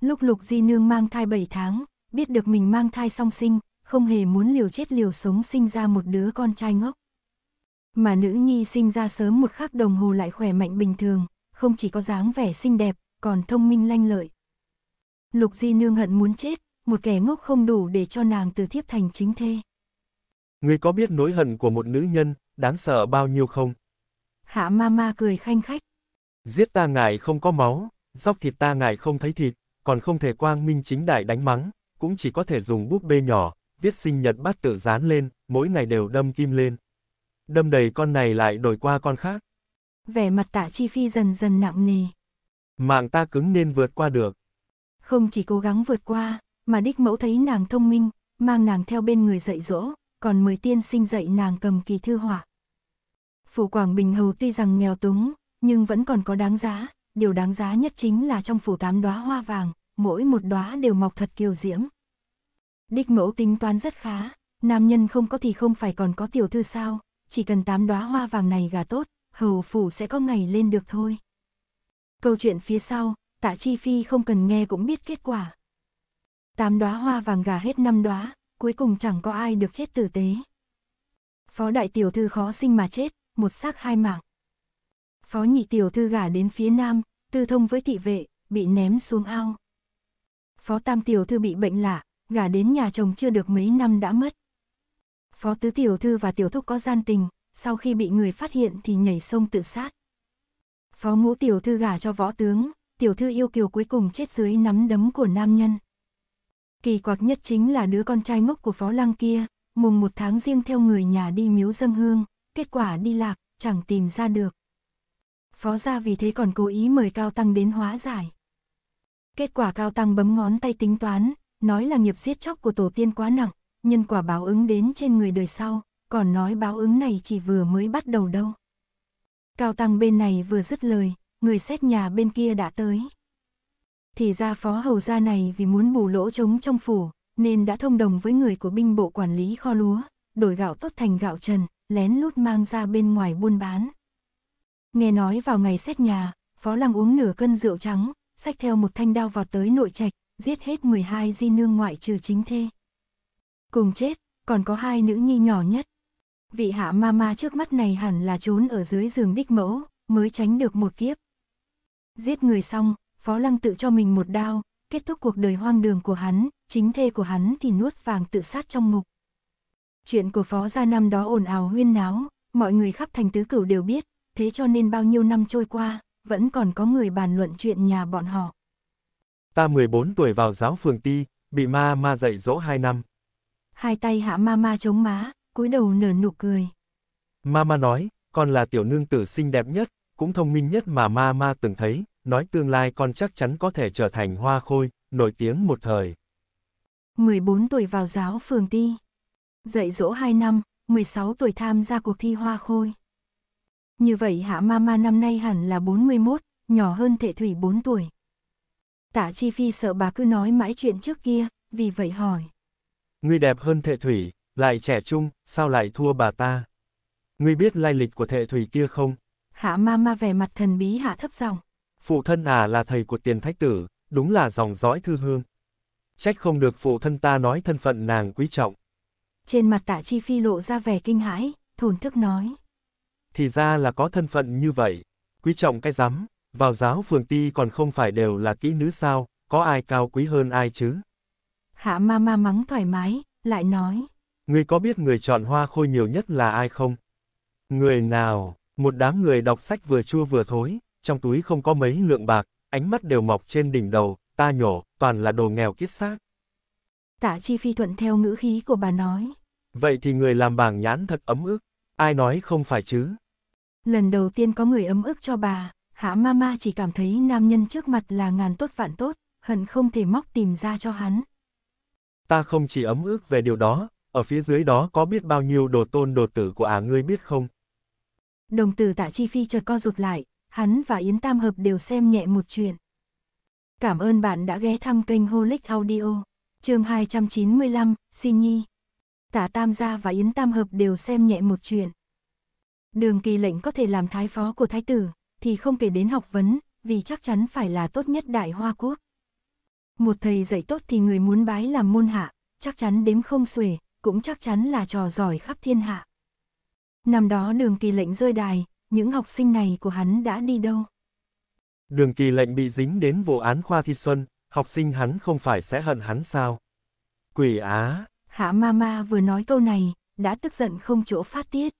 Lúc Lục Di Nương mang thai 7 tháng, biết được mình mang thai song sinh, không hề muốn liều chết liều sống sinh ra một đứa con trai ngốc. Mà nữ nhi sinh ra sớm một khắc đồng hồ lại khỏe mạnh bình thường, không chỉ có dáng vẻ xinh đẹp, còn thông minh lanh lợi, Lục Di Nương hận muốn chết, một kẻ ngốc không đủ để cho nàng từ thiếp thành chính thê. Ngươi có biết nỗi hận của một nữ nhân, đáng sợ bao nhiêu không? Hạ ma ma cười khanh khách. Giết ta ngài không có máu, dóc thịt ta ngài không thấy thịt, còn không thể quang minh chính đại đánh mắng, cũng chỉ có thể dùng búp bê nhỏ, viết sinh nhật bát tự dán lên, mỗi ngày đều đâm kim lên. Đâm đầy con này lại đổi qua con khác. Vẻ mặt tạ chi phi dần dần nặng nề. Mạng ta cứng nên vượt qua được. Không chỉ cố gắng vượt qua, mà đích mẫu thấy nàng thông minh, mang nàng theo bên người dạy dỗ, còn mời tiên sinh dạy nàng cầm kỳ thư họa. Phủ Quảng Bình Hầu tuy rằng nghèo túng, nhưng vẫn còn có đáng giá, điều đáng giá nhất chính là trong phủ tám đóa hoa vàng, mỗi một đóa đều mọc thật kiều diễm. Đích mẫu tính toán rất khá, nam nhân không có thì không phải còn có tiểu thư sao, chỉ cần tám đóa hoa vàng này gà tốt, hầu phủ sẽ có ngày lên được thôi. Câu chuyện phía sau, tạ chi phi không cần nghe cũng biết kết quả. Tám đóa hoa vàng gà hết năm đóa, cuối cùng chẳng có ai được chết tử tế. Phó đại tiểu thư khó sinh mà chết, một xác hai mạng. Phó nhị tiểu thư gả đến phía nam, tư thông với thị vệ, bị ném xuống ao. Phó tam tiểu thư bị bệnh lạ, gả đến nhà chồng chưa được mấy năm đã mất. Phó tứ tiểu thư và tiểu thúc có gian tình, sau khi bị người phát hiện thì nhảy sông tự sát. Phó ngũ tiểu thư gả cho võ tướng, tiểu thư yêu kiều cuối cùng chết dưới nắm đấm của nam nhân. Kỳ quặc nhất chính là đứa con trai ngốc của phó lăng kia, mùng một tháng riêng theo người nhà đi miếu dâng hương, kết quả đi lạc, chẳng tìm ra được. Phó gia vì thế còn cố ý mời Cao Tăng đến hóa giải. Kết quả Cao Tăng bấm ngón tay tính toán, nói là nghiệp giết chóc của tổ tiên quá nặng, nhân quả báo ứng đến trên người đời sau, còn nói báo ứng này chỉ vừa mới bắt đầu đâu. Cao Tăng bên này vừa dứt lời, người xét nhà bên kia đã tới. Thì ra phó hầu gia này vì muốn bù lỗ trống trong phủ, nên đã thông đồng với người của binh bộ quản lý kho lúa, đổi gạo tốt thành gạo trần, lén lút mang ra bên ngoài buôn bán. Nghe nói vào ngày xét nhà, phó làm uống nửa cân rượu trắng, xách theo một thanh đao vọt tới nội trạch, giết hết 12 di nương ngoại trừ chính thê. Cùng chết, còn có hai nữ nhi nhỏ nhất. Vị hạ ma ma trước mắt này hẳn là trốn ở dưới giường đích mẫu, mới tránh được một kiếp. Giết người xong, Phó Lăng tự cho mình một đao, kết thúc cuộc đời hoang đường của hắn, chính thê của hắn thì nuốt vàng tự sát trong ngục. Chuyện của Phó gia năm đó ồn ào huyên náo, mọi người khắp thành tứ cửu đều biết, thế cho nên bao nhiêu năm trôi qua, vẫn còn có người bàn luận chuyện nhà bọn họ. Ta 14 tuổi vào giáo phường ti, bị ma ma dạy dỗ 2 năm. Hai tay hạ ma ma chống má, cúi đầu nở nụ cười. Ma ma nói, con là tiểu nương tử xinh đẹp nhất, cũng thông minh nhất mà ma ma từng thấy, nói tương lai con chắc chắn có thể trở thành hoa khôi, nổi tiếng một thời. 14 tuổi vào giáo phường ti. Dạy dỗ 2 năm, 16 tuổi tham gia cuộc thi hoa khôi. Như vậy hạ mama năm nay hẳn là 41, nhỏ hơn thệ thủy 4 tuổi. Tạ Chi Phi sợ bà cứ nói mãi chuyện trước kia, vì vậy hỏi. Ngươi đẹp hơn thệ thủy, lại trẻ trung, sao lại thua bà ta? Ngươi biết lai lịch của thệ thủy kia không? Hạ ma ma vẻ mặt thần bí hạ thấp giọng. Phụ thân à là thầy của tiền thách tử, đúng là dòng dõi thư hương. Trách không được phụ thân ta nói thân phận nàng quý trọng. Trên mặt tạ chi phi lộ ra vẻ kinh hãi, thổn thức nói. Thì ra là có thân phận như vậy, quý trọng cái rắm, vào giáo phường ti còn không phải đều là kỹ nữ sao, có ai cao quý hơn ai chứ? Hạ ma ma mắng thoải mái, lại nói. Ngươi có biết người chọn hoa khôi nhiều nhất là ai không? Người nào? Một đám người đọc sách vừa chua vừa thối, trong túi không có mấy lượng bạc, ánh mắt đều mọc trên đỉnh đầu, ta nhổ, toàn là đồ nghèo kiết xác. Tạ Chi Phi thuận theo ngữ khí của bà nói. Vậy thì người làm bảng nhãn thật ấm ức, ai nói không phải chứ? Lần đầu tiên có người ấm ức cho bà, hả mama chỉ cảm thấy nam nhân trước mặt là ngàn tốt vạn tốt, hận không thể móc tìm ra cho hắn. Ta không chỉ ấm ức về điều đó, ở phía dưới đó có biết bao nhiêu đồ tôn đồ tử của ả à ngươi biết không? Đồng tử tạ Chi Phi chợt co rụt lại, hắn và Yến Tam Hợp đều xem nhẹ một chuyện. Cảm ơn bạn đã ghé thăm kênh Holic Audio, chương 295, xin nhi. tạ Tam Gia và Yến Tam Hợp đều xem nhẹ một chuyện. Đường kỳ lệnh có thể làm thái phó của thái tử, thì không kể đến học vấn, vì chắc chắn phải là tốt nhất đại hoa quốc. Một thầy dạy tốt thì người muốn bái làm môn hạ, chắc chắn đếm không xuể, cũng chắc chắn là trò giỏi khắp thiên hạ. Năm đó đường kỳ lệnh rơi đài, những học sinh này của hắn đã đi đâu? Đường kỳ lệnh bị dính đến vụ án khoa thi xuân, học sinh hắn không phải sẽ hận hắn sao? Quỷ á! Hạ mama vừa nói câu này, đã tức giận không chỗ phát tiết.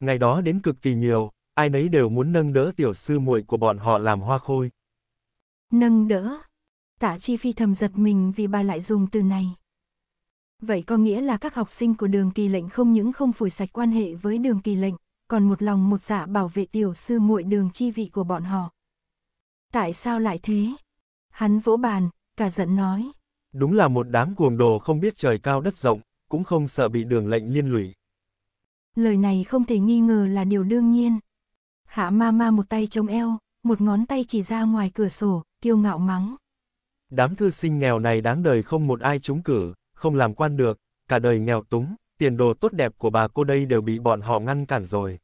Ngày đó đến cực kỳ nhiều, ai nấy đều muốn nâng đỡ tiểu sư muội của bọn họ làm hoa khôi. Nâng đỡ? Tạ Chi Phi thầm giật mình vì bà lại dùng từ này. Vậy có nghĩa là các học sinh của đường kỳ lệnh không những không phủi sạch quan hệ với đường kỳ lệnh, còn một lòng một dạ bảo vệ tiểu sư muội đường chi vị của bọn họ. Tại sao lại thế? Hắn vỗ bàn, cả giận nói. Đúng là một đám cuồng đồ không biết trời cao đất rộng, cũng không sợ bị đường lệnh liên lụy. Lời này không thể nghi ngờ là điều đương nhiên. Hạ ma ma một tay chống eo, một ngón tay chỉ ra ngoài cửa sổ, kiêu ngạo mắng. Đám thư sinh nghèo này đáng đời không một ai trúng cử, không làm quan được, cả đời nghèo túng, tiền đồ tốt đẹp của bà cô đây đều bị bọn họ ngăn cản rồi.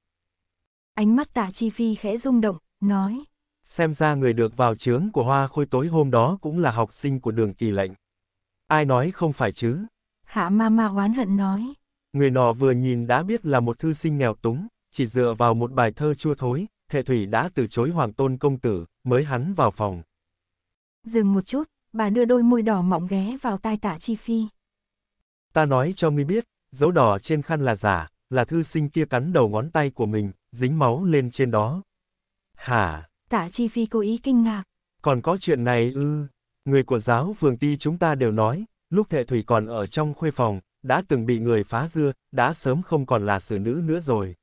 Ánh mắt tạ chi phi khẽ rung động, nói. Xem ra người được vào chướng của hoa khôi tối hôm đó cũng là học sinh của đường kỳ lệnh. Ai nói không phải chứ? Hạ ma ma oán hận nói. Người nọ vừa nhìn đã biết là một thư sinh nghèo túng, chỉ dựa vào một bài thơ chua thối, thệ thủy đã từ chối hoàng tôn công tử, mới hắn vào phòng. Dừng một chút, bà đưa đôi môi đỏ mọng ghé vào tai tạ chi phi. Ta nói cho ngươi biết, dấu đỏ trên khăn là giả, là thư sinh kia cắn đầu ngón tay của mình, dính máu lên trên đó. Hả? Tạ Chi Phi cố ý kinh ngạc. Còn có chuyện này ư, người của giáo phường ti chúng ta đều nói, lúc thệ thủy còn ở trong khuê phòng, đã từng bị người phá dưa, đã sớm không còn là xử nữ nữa rồi.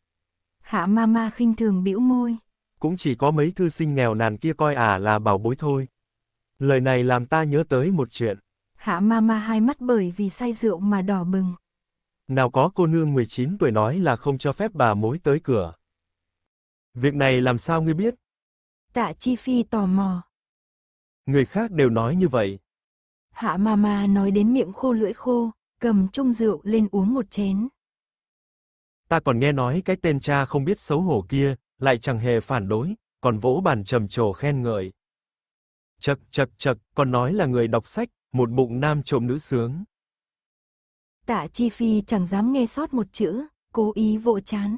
Hạ ma ma khinh thường bĩu môi. Cũng chỉ có mấy thư sinh nghèo nàn kia coi ả à là bảo bối thôi. Lời này làm ta nhớ tới một chuyện hạ ma ma hai mắt bởi vì say rượu mà đỏ bừng. Nào có cô nương 19 tuổi nói là không cho phép bà mối tới cửa. Việc này làm sao ngươi biết? Tạ Chi Phi tò mò. Người khác đều nói như vậy. Hạ ma ma nói đến miệng khô lưỡi khô, cầm chung rượu lên uống một chén. Ta còn nghe nói cái tên cha không biết xấu hổ kia, lại chẳng hề phản đối, còn vỗ bàn trầm trồ khen ngợi. Chật chật chật, còn nói là người đọc sách, một bụng nam trộm nữ sướng. Tạ Chi Phi chẳng dám nghe sót một chữ, cố ý vỗ chán.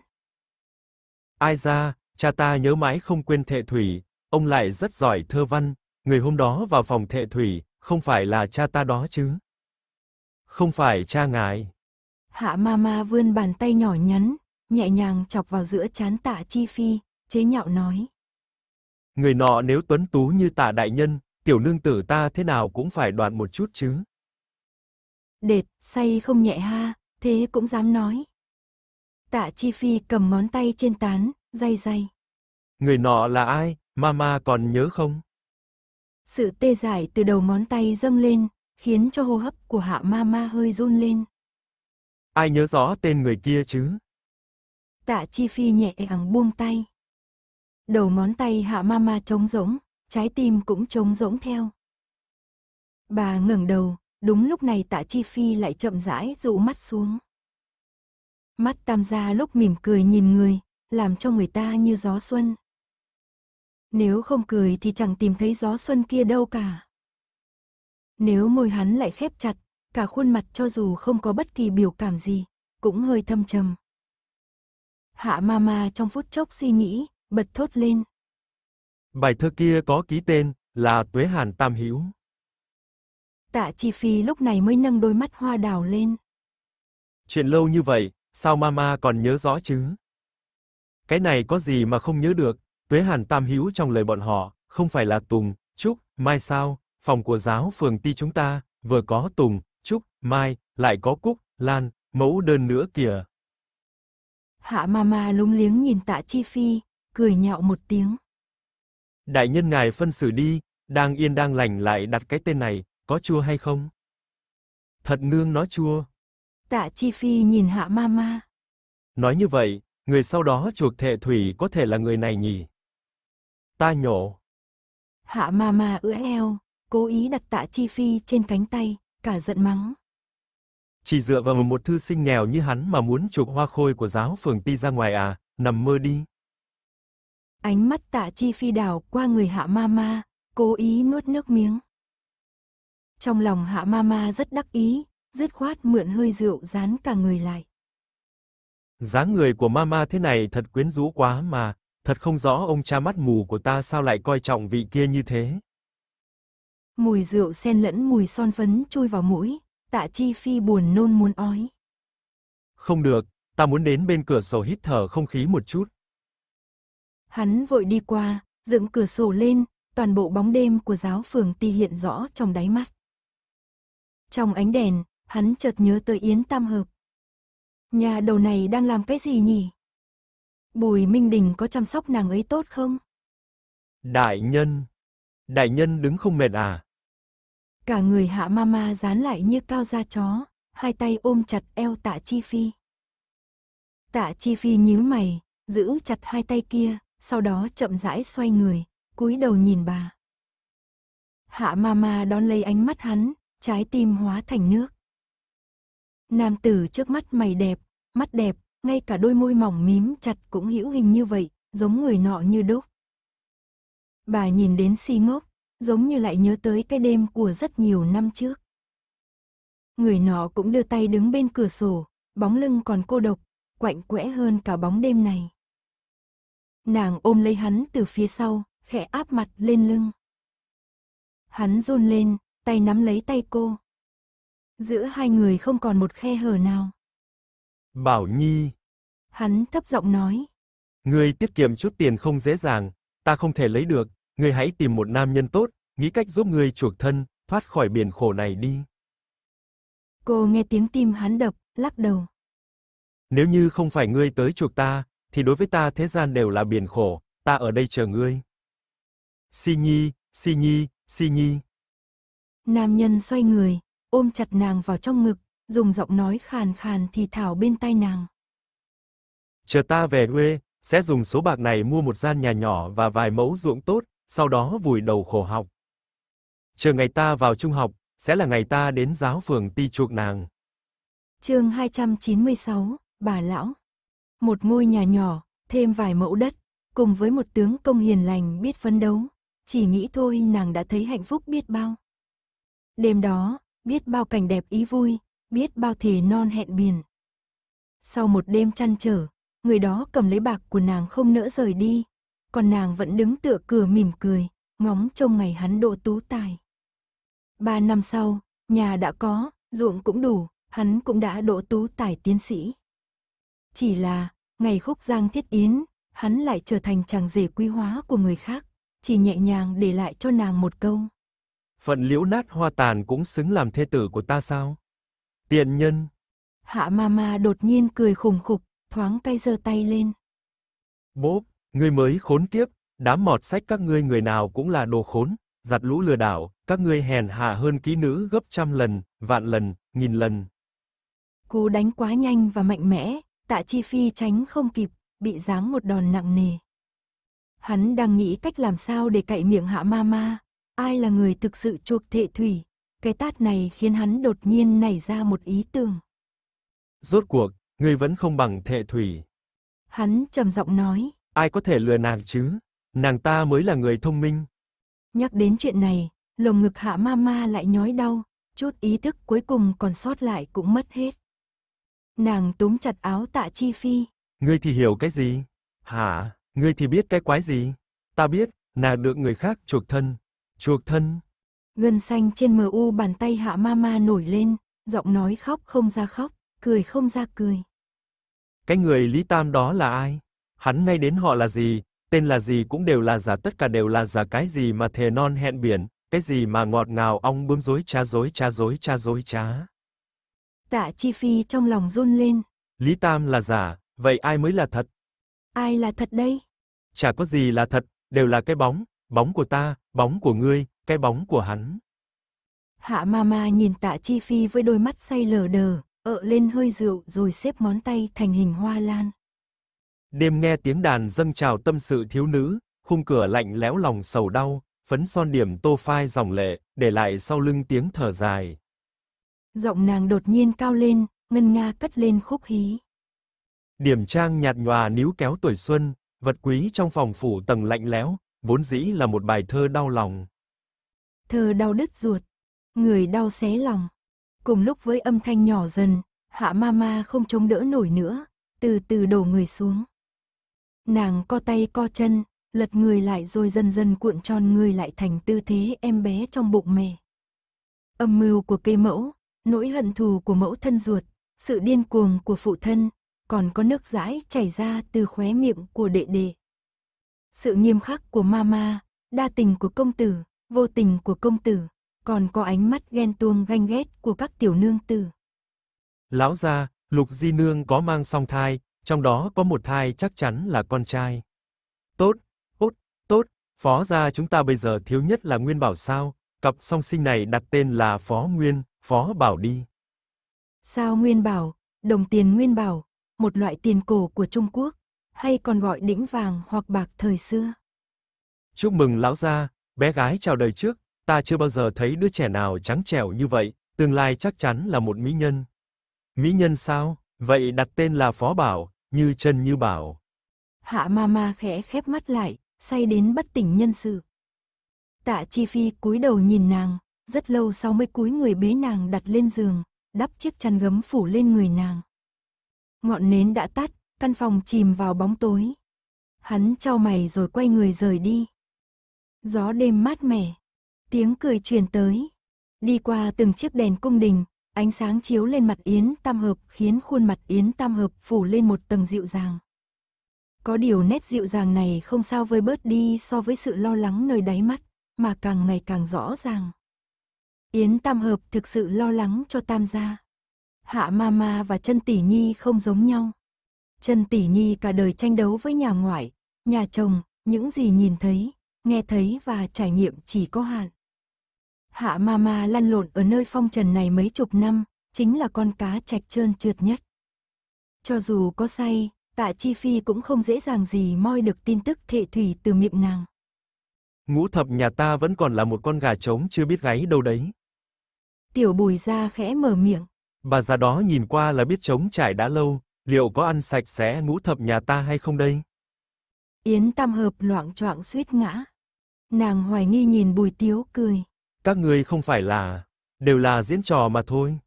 Ai ra, cha ta nhớ mãi không quên thệ thủy, ông lại rất giỏi thơ văn, người hôm đó vào phòng thệ thủy, không phải là cha ta đó chứ. Không phải cha ngài. Hạ ma ma vươn bàn tay nhỏ nhắn, nhẹ nhàng chọc vào giữa chán tạ chi phi, chế nhạo nói. Người nọ nếu tuấn tú như tạ đại nhân, tiểu nương tử ta thế nào cũng phải đoạn một chút chứ. Đệt, say không nhẹ ha, thế cũng dám nói. Tạ Chi Phi cầm món tay trên tán, day day. Người nọ là ai, mama còn nhớ không? Sự tê dại từ đầu món tay dâng lên, khiến cho hô hấp của hạ mama hơi run lên. Ai nhớ rõ tên người kia chứ? Tạ Chi Phi nhẹ ẳng buông tay. Đầu món tay hạ mama trống rỗng, trái tim cũng trống rỗng theo. Bà ngẩng đầu, đúng lúc này tạ Chi Phi lại chậm rãi dụ mắt xuống. Mắt tam gia lúc mỉm cười nhìn người, làm cho người ta như gió xuân. Nếu không cười thì chẳng tìm thấy gió xuân kia đâu cả. Nếu môi hắn lại khép chặt, cả khuôn mặt cho dù không có bất kỳ biểu cảm gì, cũng hơi thâm trầm. Hạ ma ma trong phút chốc suy nghĩ, bật thốt lên, Bài thơ kia có ký tên là Tuế Hàn Tam Hữu. Tạ Chi Phi lúc này mới nâng đôi mắt hoa đào lên. Chuyện lâu như vậy, sao mama còn nhớ rõ chứ? Cái này có gì mà không nhớ được, Tuế Hàn Tam Hữu trong lời bọn họ, không phải là Tùng, Trúc, Mai sao? Phòng của giáo phường ti chúng ta, vừa có Tùng, Trúc, Mai, lại có Cúc, Lan, mẫu đơn nữa kìa. Hạ Mama lúng liếng nhìn Tạ Chi Phi, cười nhạo một tiếng. Đại nhân ngài phân xử đi, đang yên đang lành lại đặt cái tên này, có chua hay không? Thật nương nó chua. Tạ Chi Phi nhìn Hạ Ma Ma Nói như vậy, người sau đó chuộc thệ thủy có thể là người này nhỉ? Ta nhổ. Hạ Ma Ma ứa eo, cố ý đặt Tạ Chi Phi trên cánh tay, cả giận mắng. Chỉ dựa vào một thư sinh nghèo như hắn mà muốn chuộc hoa khôi của giáo phường Ti ra ngoài à, nằm mơ đi. Ánh mắt tạ chi phi đảo qua người hạ ma ma, cố ý nuốt nước miếng. Trong lòng hạ ma ma rất đắc ý, dứt khoát mượn hơi rượu dán cả người lại. dáng người của mama thế này thật quyến rũ quá mà, thật không rõ ông cha mắt mù của ta sao lại coi trọng vị kia như thế. Mùi rượu xen lẫn mùi son phấn trôi vào mũi, tạ chi phi buồn nôn muốn ói. Không được, ta muốn đến bên cửa sổ hít thở không khí một chút. Hắn vội đi qua, dựng cửa sổ lên, toàn bộ bóng đêm của giáo phường ti hiện rõ trong đáy mắt. Trong ánh đèn, hắn chợt nhớ tới Yến Tam Hợp. Nhà đầu này đang làm cái gì nhỉ? Bùi Minh Đình có chăm sóc nàng ấy tốt không? Đại nhân! Đại nhân đứng không mệt à? Cả người hạ mama dán lại như cao da chó, hai tay ôm chặt eo tạ chi phi. Tạ chi phi nhíu mày, giữ chặt hai tay kia, sau đó chậm rãi xoay người, cúi đầu nhìn bà. Hạ mama đón lấy ánh mắt hắn, trái tim hóa thành nước. Nam tử trước mắt mày đẹp, mắt đẹp, ngay cả đôi môi mỏng mím chặt cũng hữu hình như vậy, giống người nọ như đúc. Bà nhìn đến si ngốc, giống như lại nhớ tới cái đêm của rất nhiều năm trước. Người nọ cũng đưa tay đứng bên cửa sổ, bóng lưng còn cô độc, quạnh quẽ hơn cả bóng đêm này. Nàng ôm lấy hắn từ phía sau, khẽ áp mặt lên lưng. Hắn run lên, tay nắm lấy tay cô. Giữa hai người không còn một khe hở nào. Bảo Nhi. Hắn thấp giọng nói. Ngươi tiết kiệm chút tiền không dễ dàng, ta không thể lấy được, ngươi hãy tìm một nam nhân tốt, nghĩ cách giúp người chuộc thân, thoát khỏi biển khổ này đi. Cô nghe tiếng tim hắn đập, lắc đầu. Nếu như không phải ngươi tới chuộc ta, thì đối với ta thế gian đều là biển khổ, ta ở đây chờ ngươi. Si Nhi, Si Nhi, Si Nhi. Nam nhân xoay người, ôm chặt nàng vào trong ngực, dùng giọng nói khàn khàn thì thảo bên tai nàng. Chờ ta về quê, sẽ dùng số bạc này mua một gian nhà nhỏ và vài mẫu ruộng tốt, sau đó vùi đầu khổ học. Chờ ngày ta vào trung học, sẽ là ngày ta đến giáo phường ti chuộc nàng. Chương 296, bà lão một ngôi nhà nhỏ, thêm vài mẫu đất, cùng với một tướng công hiền lành biết phấn đấu, chỉ nghĩ thôi nàng đã thấy hạnh phúc biết bao. Đêm đó, biết bao cảnh đẹp ý vui, biết bao thể non hẹn biển. Sau một đêm chăn trở, người đó cầm lấy bạc của nàng không nỡ rời đi, còn nàng vẫn đứng tựa cửa mỉm cười, ngóng trông ngày hắn độ tú tài. Ba năm sau, nhà đã có, ruộng cũng đủ, hắn cũng đã độ tú tài tiến sĩ. Chỉ là, ngày khúc giang thiết yến, hắn lại trở thành chàng rể quý hóa của người khác, chỉ nhẹ nhàng để lại cho nàng một câu. Phận liễu nát hoa tàn cũng xứng làm thê tử của ta sao? Tiện nhân. Hạ ma ma đột nhiên cười khùng khục, thoáng cay giơ tay lên. Bốp, ngươi mới khốn kiếp, đám mọt sách các ngươi người nào cũng là đồ khốn, giặt lũ lừa đảo, các ngươi hèn hạ hơn ký nữ gấp trăm lần, vạn lần, nghìn lần. Cú đánh quá nhanh và mạnh mẽ, tạ chi phi tránh không kịp, bị giáng một đòn nặng nề. Hắn đang nghĩ cách làm sao để cậy miệng hạ ma ma, ai là người thực sự chuộc thệ thủy, cái tát này khiến hắn đột nhiên nảy ra một ý tưởng. Rốt cuộc, ngươi vẫn không bằng thệ thủy. Hắn trầm giọng nói. Ai có thể lừa nàng chứ, nàng ta mới là người thông minh. Nhắc đến chuyện này, lồng ngực hạ ma ma lại nhói đau, chút ý thức cuối cùng còn sót lại cũng mất hết. Nàng túm chặt áo tạ chi phi. Ngươi thì hiểu cái gì? Hả? Ngươi thì biết cái quái gì? Ta biết, nàng được người khác chuộc thân. Chuộc thân. Gân xanh trên mờ u bàn tay hạ mama nổi lên, giọng nói khóc không ra khóc, cười không ra cười. Cái người Lý Tam đó là ai? Hắn nay đến họ là gì? Tên là gì cũng đều là giả, tất cả đều là giả cái gì mà thề non hẹn biển, cái gì mà ngọt ngào ong bướm dối trá dối trá dối trá dối trá. Tạ Chi Phi trong lòng run lên. Lý Tam là giả, vậy ai mới là thật? Ai là thật đây? Chả có gì là thật, đều là cái bóng, bóng của ta, bóng của ngươi, cái bóng của hắn. Hạ Mama nhìn Tạ Chi Phi với đôi mắt say lờ đờ, ợ lên hơi rượu rồi xếp món tay thành hình hoa lan. Đêm nghe tiếng đàn dâng trào tâm sự thiếu nữ, khung cửa lạnh lẽo lòng sầu đau, phấn son điểm tô phai dòng lệ, để lại sau lưng tiếng thở dài. Giọng nàng đột nhiên cao lên, ngân nga cất lên khúc hí. Điểm trang nhạt nhòa níu kéo tuổi xuân, vật quý trong phòng phủ tầng lạnh lẽo, vốn dĩ là một bài thơ đau lòng. Thơ đau đứt ruột, người đau xé lòng. Cùng lúc với âm thanh nhỏ dần, hạ ma ma không chống đỡ nổi nữa, từ từ đổ người xuống. Nàng co tay co chân, lật người lại rồi dần dần cuộn tròn người lại thành tư thế em bé trong bụng mẹ. Âm mưu của cây mẫu, nỗi hận thù của mẫu thân ruột, sự điên cuồng của phụ thân, còn có nước dãi chảy ra từ khóe miệng của đệ đệ. Sự nghiêm khắc của mama, đa tình của công tử, vô tình của công tử, còn có ánh mắt ghen tuông ganh ghét của các tiểu nương tử. Lão gia, Lục Di Nương có mang song thai, trong đó có một thai chắc chắn là con trai. Tốt, tốt, tốt, phó gia chúng ta bây giờ thiếu nhất là Nguyên Bảo sao, Cặp song sinh này đặt tên là Phó Nguyên, Phó Bảo đi. Sao Nguyên Bảo, đồng tiền Nguyên Bảo, một loại tiền cổ của Trung Quốc, hay còn gọi đĩnh vàng hoặc bạc thời xưa. Chúc mừng lão gia, bé gái chào đời trước, ta chưa bao giờ thấy đứa trẻ nào trắng trẻo như vậy, tương lai chắc chắn là một mỹ nhân. Mỹ nhân sao? Vậy đặt tên là Phó Bảo, như chân như bảo. Hạ ma ma khẽ khép mắt lại, say đến bất tỉnh nhân sự. Tạ Chi Phi cúi đầu nhìn nàng, rất lâu sau mới cúi người bế nàng đặt lên giường, đắp chiếc chăn gấm phủ lên người nàng. Ngọn nến đã tắt, căn phòng chìm vào bóng tối. Hắn trao mày rồi quay người rời đi. Gió đêm mát mẻ, tiếng cười truyền tới. Đi qua từng chiếc đèn cung đình, ánh sáng chiếu lên mặt Yến Tam Hợp khiến khuôn mặt Yến Tam Hợp phủ lên một tầng dịu dàng. Có điều nét dịu dàng này không sao với bớt đi so với sự lo lắng nơi đáy mắt mà càng ngày càng rõ ràng. Yến Tam Hợp thực sự lo lắng cho Tam gia. Hạ Mama và Trân Tỷ Nhi không giống nhau. Trân Tỷ Nhi cả đời tranh đấu với nhà ngoại, nhà chồng, những gì nhìn thấy, nghe thấy và trải nghiệm chỉ có hạn. Hạ Mama lăn lộn ở nơi phong trần này mấy chục năm, chính là con cá trạch trơn trượt nhất. Cho dù có say, tạ chi phi cũng không dễ dàng gì moi được tin tức thệ thủy từ miệng nàng ngũ thập nhà ta vẫn còn là một con gà trống chưa biết gáy đâu đấy. Tiểu bùi gia khẽ mở miệng. Bà già đó nhìn qua là biết trống trải đã lâu, liệu có ăn sạch sẽ ngũ thập nhà ta hay không đây? Yến tam hợp loạn choạng suýt ngã. Nàng hoài nghi nhìn bùi tiếu cười. Các ngươi không phải là, đều là diễn trò mà thôi.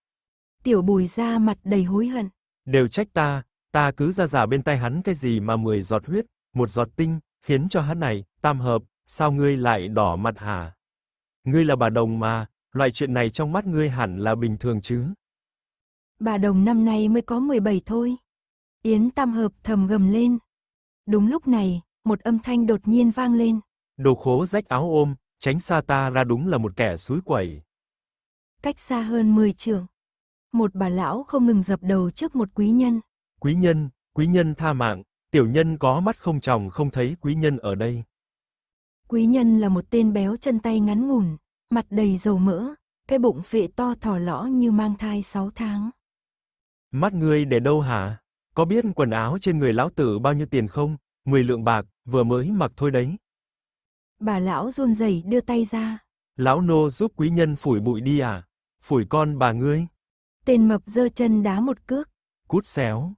Tiểu bùi gia mặt đầy hối hận. Đều trách ta, ta cứ ra giả bên tay hắn cái gì mà mười giọt huyết, một giọt tinh, khiến cho hắn này, tam hợp, Sao ngươi lại đỏ mặt hả? Ngươi là bà đồng mà, loại chuyện này trong mắt ngươi hẳn là bình thường chứ. Bà đồng năm nay mới có 17 thôi. Yến tam hợp thầm gầm lên. Đúng lúc này, một âm thanh đột nhiên vang lên. Đồ khố rách áo ôm, tránh xa ta ra đúng là một kẻ suối quẩy. Cách xa hơn 10 trường. Một bà lão không ngừng dập đầu trước một quý nhân. Quý nhân, quý nhân tha mạng, tiểu nhân có mắt không chồng không thấy quý nhân ở đây. Quý nhân là một tên béo chân tay ngắn ngủn, mặt đầy dầu mỡ, cái bụng vệ to thỏ lõ như mang thai 6 tháng. Mắt ngươi để đâu hả? Có biết quần áo trên người lão tử bao nhiêu tiền không? 10 lượng bạc, vừa mới mặc thôi đấy. Bà lão run rẩy đưa tay ra. Lão nô giúp quý nhân phủi bụi đi à? Phủi con bà ngươi. Tên mập giơ chân đá một cước. Cút xéo.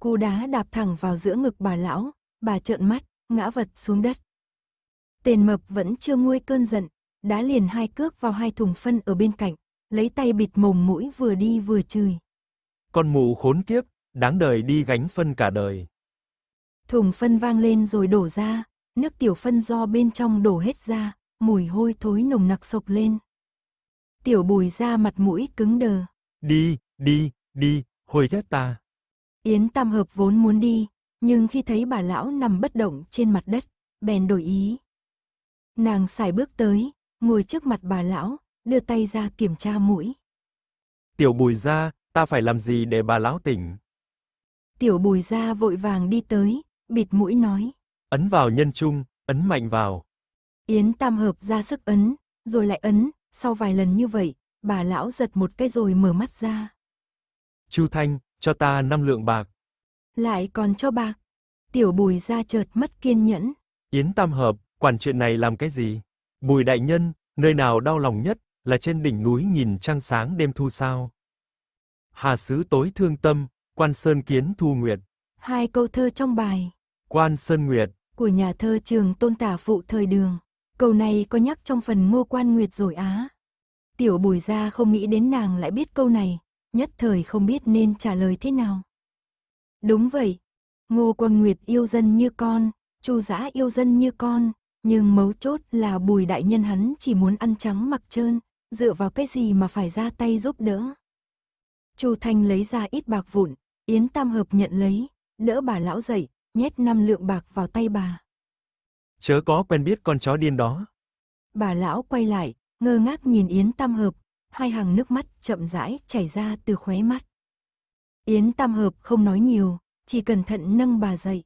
Cú đá đạp thẳng vào giữa ngực bà lão, bà trợn mắt, ngã vật xuống đất. Tên mập vẫn chưa nguôi cơn giận, đã liền hai cước vào hai thùng phân ở bên cạnh, lấy tay bịt mồm mũi vừa đi vừa chửi. Con mụ khốn kiếp, đáng đời đi gánh phân cả đời. Thùng phân vang lên rồi đổ ra, nước tiểu phân do bên trong đổ hết ra, mùi hôi thối nồng nặc sộc lên. Tiểu bùi ra mặt mũi cứng đờ. Đi, đi, đi, hồi chết ta. Yến Tam Hợp vốn muốn đi, nhưng khi thấy bà lão nằm bất động trên mặt đất, bèn đổi ý, Nàng xài bước tới, ngồi trước mặt bà lão, đưa tay ra kiểm tra mũi. Tiểu bùi ra, ta phải làm gì để bà lão tỉnh? Tiểu bùi ra vội vàng đi tới, bịt mũi nói. Ấn vào nhân trung, ấn mạnh vào. Yến tam hợp ra sức ấn, rồi lại ấn, sau vài lần như vậy, bà lão giật một cái rồi mở mắt ra. Chu Thanh, cho ta năm lượng bạc. Lại còn cho bạc. Tiểu bùi ra chợt mất kiên nhẫn. Yến tam hợp, quản chuyện này làm cái gì? Bùi đại nhân, nơi nào đau lòng nhất, là trên đỉnh núi nhìn trăng sáng đêm thu sao? Hà sứ tối thương tâm, Quan Sơn Kiến Thu Nguyệt. Hai câu thơ trong bài Quan Sơn Nguyệt của nhà thơ Trường Tôn Tả Phụ thời Đường. Câu này có nhắc trong phần Ngô Quan Nguyệt rồi á. Tiểu Bùi gia không nghĩ đến nàng lại biết câu này, nhất thời không biết nên trả lời thế nào. Đúng vậy, Ngô Quan Nguyệt yêu dân như con, Chu Dã yêu dân như con, nhưng mấu chốt là bùi đại nhân hắn chỉ muốn ăn trắng mặc trơn, dựa vào cái gì mà phải ra tay giúp đỡ. Chu Thanh lấy ra ít bạc vụn, Yến Tam Hợp nhận lấy, đỡ bà lão dậy, nhét năm lượng bạc vào tay bà. Chớ có quen biết con chó điên đó. Bà lão quay lại, ngơ ngác nhìn Yến Tam Hợp, hai hàng nước mắt chậm rãi chảy ra từ khóe mắt. Yến Tam Hợp không nói nhiều, chỉ cẩn thận nâng bà dậy.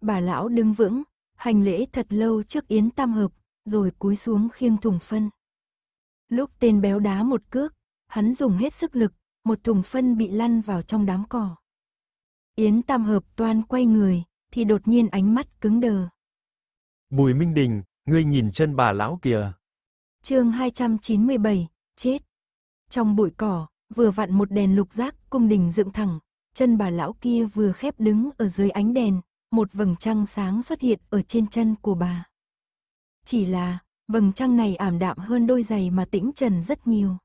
Bà lão đứng vững, hành lễ thật lâu trước Yến Tam Hợp, rồi cúi xuống khiêng thùng phân. Lúc tên béo đá một cước, hắn dùng hết sức lực, một thùng phân bị lăn vào trong đám cỏ. Yến Tam Hợp toan quay người, thì đột nhiên ánh mắt cứng đờ. Bùi Minh Đình, ngươi nhìn chân bà lão kìa. Chương 297, chết. Trong bụi cỏ, vừa vặn một đèn lục giác cung đình dựng thẳng, chân bà lão kia vừa khép đứng ở dưới ánh đèn, một vầng trăng sáng xuất hiện ở trên chân của bà. Chỉ là, vầng trăng này ảm đạm hơn đôi giày mà tĩnh trần rất nhiều.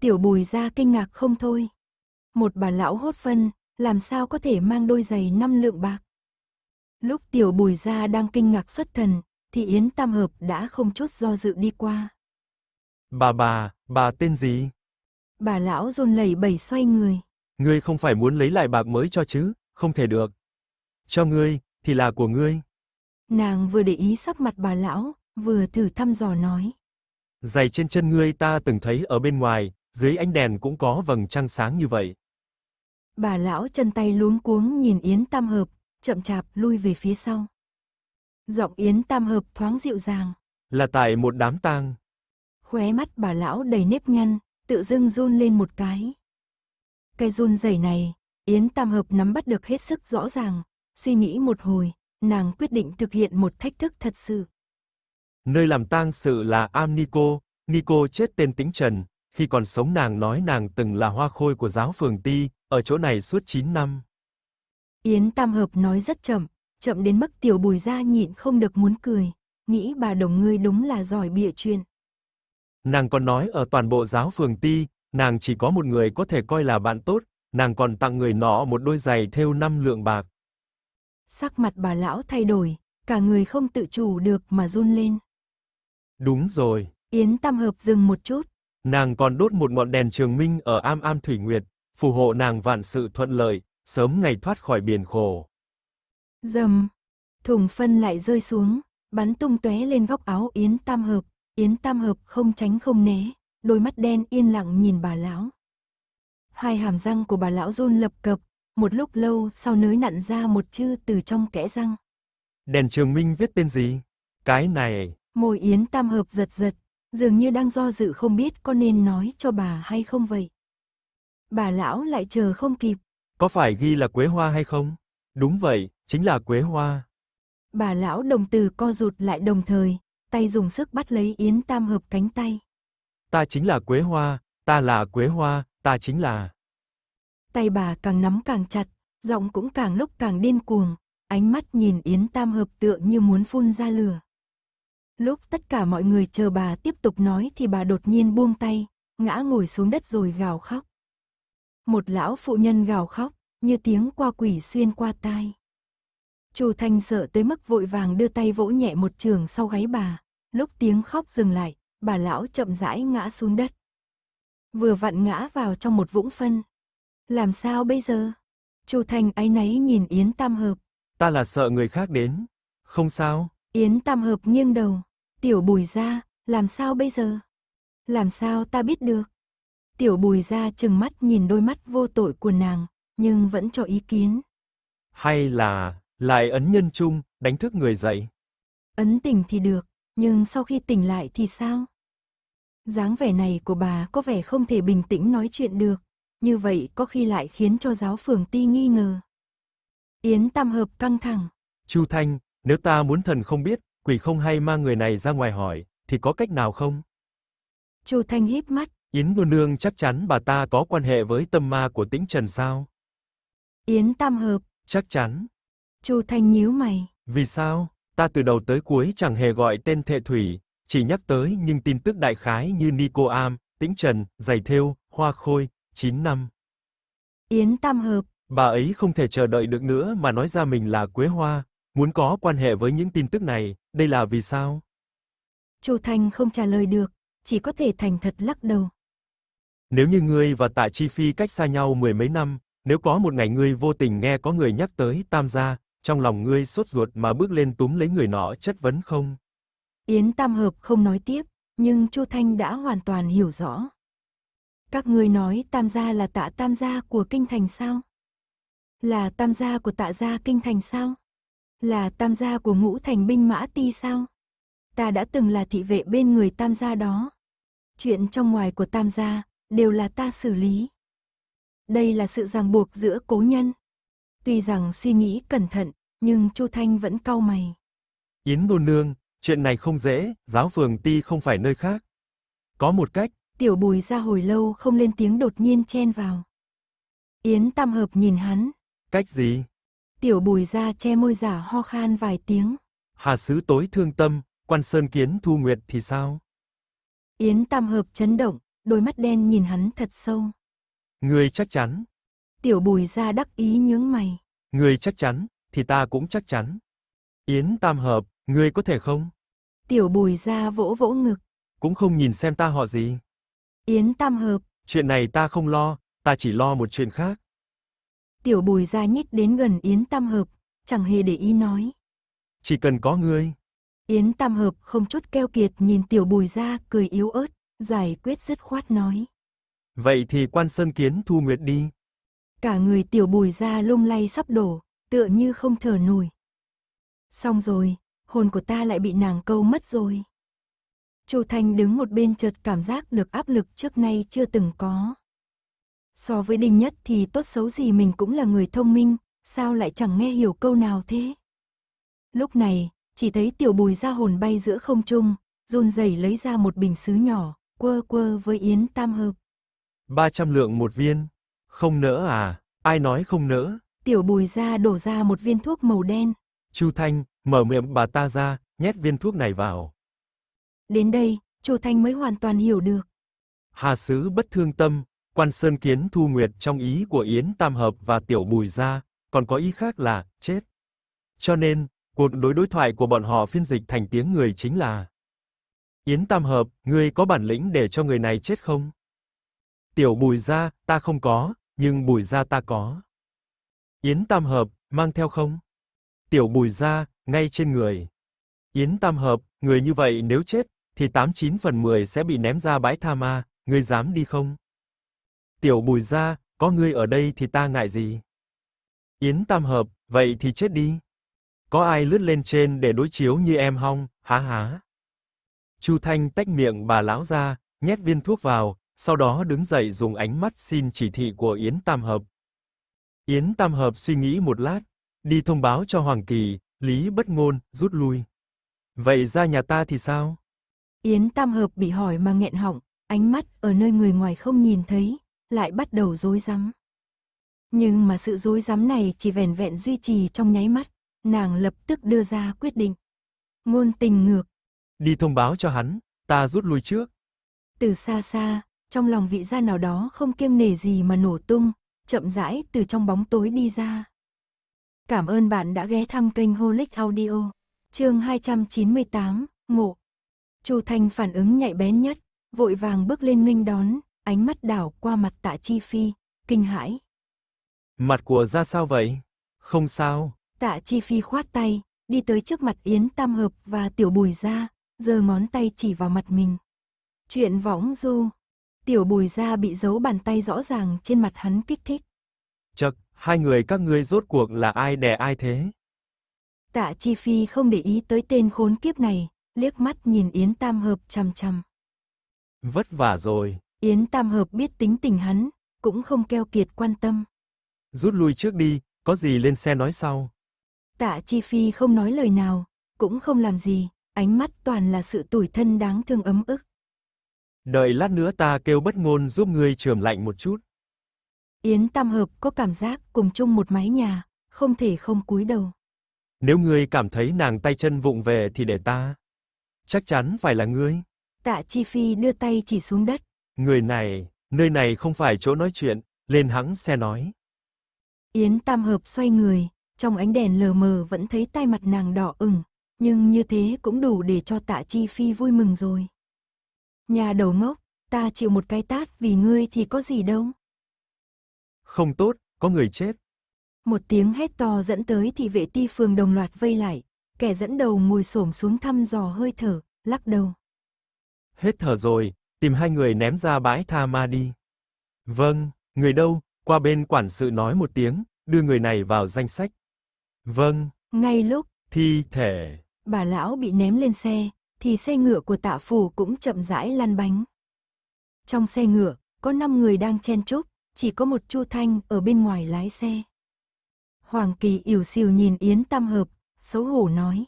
Tiểu bùi ra kinh ngạc không thôi. Một bà lão hốt phân, làm sao có thể mang đôi giày năm lượng bạc. Lúc tiểu bùi ra đang kinh ngạc xuất thần, thì Yến Tam Hợp đã không chút do dự đi qua. Bà bà, bà tên gì? Bà lão run lẩy bẩy xoay người. Ngươi không phải muốn lấy lại bạc mới cho chứ, không thể được, cho ngươi, thì là của ngươi. Nàng vừa để ý sắc mặt bà lão, vừa thử thăm dò nói. Giày trên chân ngươi ta từng thấy ở bên ngoài, dưới ánh đèn cũng có vầng trăng sáng như vậy. Bà lão chân tay luống cuống nhìn Yến Tam Hợp, chậm chạp lui về phía sau. Giọng Yến Tam Hợp thoáng dịu dàng. Là tại một đám tang. Khóe mắt bà lão đầy nếp nhăn, tự dưng run lên một cái. Cái run rẩy này, Yến Tam Hợp nắm bắt được hết sức rõ ràng, Suy nghĩ một hồi, nàng quyết định thực hiện một thách thức thật sự. Nơi làm tang sự là am Nico, Nico chết tên tính Trần, khi còn sống nàng nói nàng từng là hoa khôi của giáo phường Ti, ở chỗ này suốt 9 năm. Yến Tam Hợp nói rất chậm, chậm đến mức tiểu bùi ra nhịn không được muốn cười, nghĩ bà đồng ngươi đúng là giỏi bịa chuyện. Nàng còn nói ở toàn bộ giáo phường Ti, nàng chỉ có một người có thể coi là bạn tốt, nàng còn tặng người nọ một đôi giày thêu năm lượng bạc. Sắc mặt bà lão thay đổi, cả người không tự chủ được mà run lên. Đúng rồi. Yến Tam Hợp dừng một chút. Nàng còn đốt một ngọn đèn trường minh ở am am thủy nguyệt, phù hộ nàng vạn sự thuận lợi, sớm ngày thoát khỏi biển khổ. Dầm. Thùng phân lại rơi xuống, bắn tung tóe lên góc áo Yến Tam Hợp. Yến Tam Hợp không tránh không né, đôi mắt đen yên lặng nhìn bà lão. Hai hàm răng của bà lão run lập cập, một lúc lâu sau nới nặn ra một chữ từ trong kẽ răng. Đèn trường minh viết tên gì? Cái này. Môi yến tam hợp giật giật, dường như đang do dự không biết có nên nói cho bà hay không vậy. Bà lão lại chờ không kịp. Có phải ghi là quế hoa hay không? Đúng vậy, chính là quế hoa. Bà lão đồng từ co rụt lại đồng thời, tay dùng sức bắt lấy Yến Tam Hợp cánh tay. Ta chính là Quế Hoa, ta là Quế Hoa, ta chính là tay bà càng nắm càng chặt, giọng cũng càng lúc càng điên cuồng, ánh mắt nhìn Yến Tam Hợp tựa như muốn phun ra lửa. Lúc tất cả mọi người chờ bà tiếp tục nói thì bà đột nhiên buông tay, ngã ngồi xuống đất rồi gào khóc. Một lão phụ nhân gào khóc, như tiếng qua quỷ xuyên qua tai. Chu Thanh sợ tới mức vội vàng đưa tay vỗ nhẹ một trường sau gáy bà, lúc tiếng khóc dừng lại, bà lão chậm rãi ngã xuống đất. Vừa vặn ngã vào trong một vũng phân, làm sao bây giờ? Chu Thành áy náy nhìn Yến Tam Hợp. Ta là sợ người khác đến. Không sao. Yến Tam Hợp nghiêng đầu. Tiểu bùi ra, làm sao bây giờ? Làm sao ta biết được? Tiểu bùi ra chừng mắt nhìn đôi mắt vô tội của nàng, nhưng vẫn cho ý kiến. Hay là, lại ấn nhân chung, đánh thức người dậy. Ấn tỉnh thì được, nhưng sau khi tỉnh lại thì sao? dáng vẻ này của bà có vẻ không thể bình tĩnh nói chuyện được, như vậy có khi lại khiến cho giáo phường ti nghi ngờ. Yến Tam Hợp căng thẳng. Chu Thanh, nếu ta muốn thần không biết, quỷ không hay mang người này ra ngoài hỏi, thì có cách nào không? Chu Thanh híp mắt. Yến nương Nương chắc chắn bà ta có quan hệ với tâm ma của Tĩnh Trần sao? Yến Tam Hợp. Chắc chắn. Chu Thanh nhíu mày. Vì sao? Ta từ đầu tới cuối chẳng hề gọi tên Thệ Thủy, chỉ nhắc tới nhưng tin tức đại khái như am Tĩnh Trần, Giày Thêu, Hoa Khôi, 9 năm. Yến Tam Hợp. Bà ấy không thể chờ đợi được nữa mà nói ra mình là Quế Hoa, muốn có quan hệ với những tin tức này, đây là vì sao? Châu Thanh không trả lời được, chỉ có thể thành thật lắc đầu. Nếu như ngươi và Tạ Chi Phi cách xa nhau mười mấy năm, nếu có một ngày ngươi vô tình nghe có người nhắc tới Tam gia, trong lòng ngươi sốt ruột mà bước lên túm lấy người nọ chất vấn không? Yến Tam Hợp không nói tiếp, nhưng Chu Thanh đã hoàn toàn hiểu rõ. Các ngươi nói tam gia là tạ tam gia của kinh thành sao? Là tam gia của tạ gia kinh thành sao? Là tam gia của ngũ thành binh mã ti sao? Ta đã từng là thị vệ bên người tam gia đó. Chuyện trong ngoài của tam gia đều là ta xử lý. Đây là sự ràng buộc giữa cố nhân. Tuy rằng suy nghĩ cẩn thận, nhưng Chu Thanh vẫn cau mày. Yến Đôn Nương, chuyện này không dễ, giáo phường ti không phải nơi khác. Có một cách, Tiểu bùi ra hồi lâu không lên tiếng đột nhiên chen vào. Yến tam hợp nhìn hắn. Cách gì? Tiểu bùi ra che môi giả ho khan vài tiếng. Hà sứ tối thương tâm, quan sơn kiến thu nguyệt thì sao? Yến tam hợp chấn động, đôi mắt đen nhìn hắn thật sâu. Người chắc chắn. Tiểu bùi ra đắc ý nhướng mày. Người chắc chắn, thì ta cũng chắc chắn. Yến tam hợp, ngươi có thể không? Tiểu bùi ra vỗ vỗ ngực. Cũng không nhìn xem ta họ gì. Yến Tam Hợp. Chuyện này ta không lo, ta chỉ lo một chuyện khác. Tiểu bùi ra nhích đến gần Yến Tam Hợp, chẳng hề để ý nói. Chỉ cần có ngươi. Yến Tam Hợp không chút keo kiệt nhìn tiểu bùi ra cười yếu ớt, giải quyết dứt khoát nói. Vậy thì quan sơn kiến thu nguyệt đi. Cả người tiểu bùi ra lung lay sắp đổ, tựa như không thở nổi. Xong rồi, hồn của ta lại bị nàng câu mất rồi. Chu Thanh đứng một bên chợt cảm giác được áp lực trước nay chưa từng có. So với Đinh Nhất thì tốt xấu gì mình cũng là người thông minh, sao lại chẳng nghe hiểu câu nào thế? Lúc này, chỉ thấy tiểu bùi ra hồn bay giữa không trung, run rẩy lấy ra một bình sứ nhỏ, quơ quơ với Yến Tam Hợp. 300 lượng một viên, không nỡ à, ai nói không nỡ? Tiểu bùi ra đổ ra một viên thuốc màu đen. Chu Thanh, mở miệng bà ta ra, nhét viên thuốc này vào. Đến đây, Chu Thanh mới hoàn toàn hiểu được. Hà sứ bất thương tâm, quan sơn kiến thu nguyệt trong ý của Yến Tam Hợp và Tiểu Bùi Gia, còn có ý khác là chết. Cho nên, cuộc đối đối thoại của bọn họ phiên dịch thành tiếng người chính là Yến Tam Hợp, ngươi có bản lĩnh để cho người này chết không? Tiểu Bùi Gia, ta không có, nhưng Bùi Gia ta có. Yến Tam Hợp, mang theo không? Tiểu Bùi Gia, ngay trên người. Yến Tam Hợp, người như vậy nếu chết, thì 89 phần 10 sẽ bị ném ra bãi tha ma, ngươi dám đi không? Tiểu Bùi gia, có ngươi ở đây thì ta ngại gì? Yến Tam Hợp, vậy thì chết đi. Có ai lướt lên trên để đối chiếu như em hong, há há. Chu Thanh tách miệng bà lão ra, nhét viên thuốc vào, sau đó đứng dậy dùng ánh mắt xin chỉ thị của Yến Tam Hợp. Yến Tam Hợp suy nghĩ một lát, đi thông báo cho Hoàng Kỳ, Lý Bất Ngôn rút lui. Vậy ra nhà ta thì sao? Yến Tam Hợp bị hỏi mà nghẹn họng, ánh mắt ở nơi người ngoài không nhìn thấy, lại bắt đầu dối rắm. Nhưng mà sự dối rắm này chỉ vẻn vẹn duy trì trong nháy mắt, nàng lập tức đưa ra quyết định. Ngôn tình ngược. Đi thông báo cho hắn, ta rút lui trước. Từ xa xa, trong lòng vị gia nào đó không kiêng nể gì mà nổ tung, chậm rãi từ trong bóng tối đi ra. Cảm ơn bạn đã ghé thăm kênh Holic Audio, chương 298, Ngộ. Chu Thanh phản ứng nhạy bén nhất, vội vàng bước lên nghênh đón, ánh mắt đảo qua mặt Tạ Chi Phi, kinh hãi. Mặt của ra sao vậy? Không sao. Tạ Chi Phi khoát tay, đi tới trước mặt Yến Tam Hợp và Tiểu Bùi Gia, giơ ngón tay chỉ vào mặt mình. Chuyện võng du. Tiểu Bùi Gia bị giấu bàn tay rõ ràng trên mặt hắn kích thích. Chật, hai người các ngươi rốt cuộc là ai đè ai thế? Tạ Chi Phi không để ý tới tên khốn kiếp này, liếc mắt nhìn Yến Tam Hợp chằm chằm. Vất vả rồi. Yến Tam Hợp biết tính tình hắn, cũng không keo kiệt quan tâm. Rút lui trước đi, có gì lên xe nói sau. Tạ Chi Phi không nói lời nào, cũng không làm gì, ánh mắt toàn là sự tủi thân đáng thương ấm ức. Đợi lát nữa ta kêu bất ngôn giúp ngươi trường lạnh một chút. Yến Tam Hợp có cảm giác cùng chung một mái nhà, không thể không cúi đầu. Nếu ngươi cảm thấy nàng tay chân vụng về thì để ta. Chắc chắn phải là ngươi. Tạ Chi Phi đưa tay chỉ xuống đất. Người này, nơi này không phải chỗ nói chuyện, lên hắng xe nói. Yến Tam Hợp xoay người, trong ánh đèn lờ mờ vẫn thấy tay mặt nàng đỏ ửng, nhưng như thế cũng đủ để cho Tạ Chi Phi vui mừng rồi. Nhà đầu ngốc, ta chịu một cái tát vì ngươi thì có gì đâu. Không tốt, có người chết. Một tiếng hét to dẫn tới thì vệ ti phường đồng loạt vây lại, Kẻ dẫn đầu ngồi xổm xuống thăm dò hơi thở, lắc đầu. Hết thở rồi, tìm hai người ném ra bãi tha ma đi. Vâng, người đâu? Qua bên quản sự nói một tiếng, đưa người này vào danh sách. Vâng. Ngay lúc thi thể bà lão bị ném lên xe, thì xe ngựa của Tạ phủ cũng chậm rãi lăn bánh. Trong xe ngựa, có 5 người đang chen chúc, chỉ có một Chu Thanh ở bên ngoài lái xe. Hoàng Kỳ ỉu xìu nhìn Yến Tam Hợp xấu hổ nói.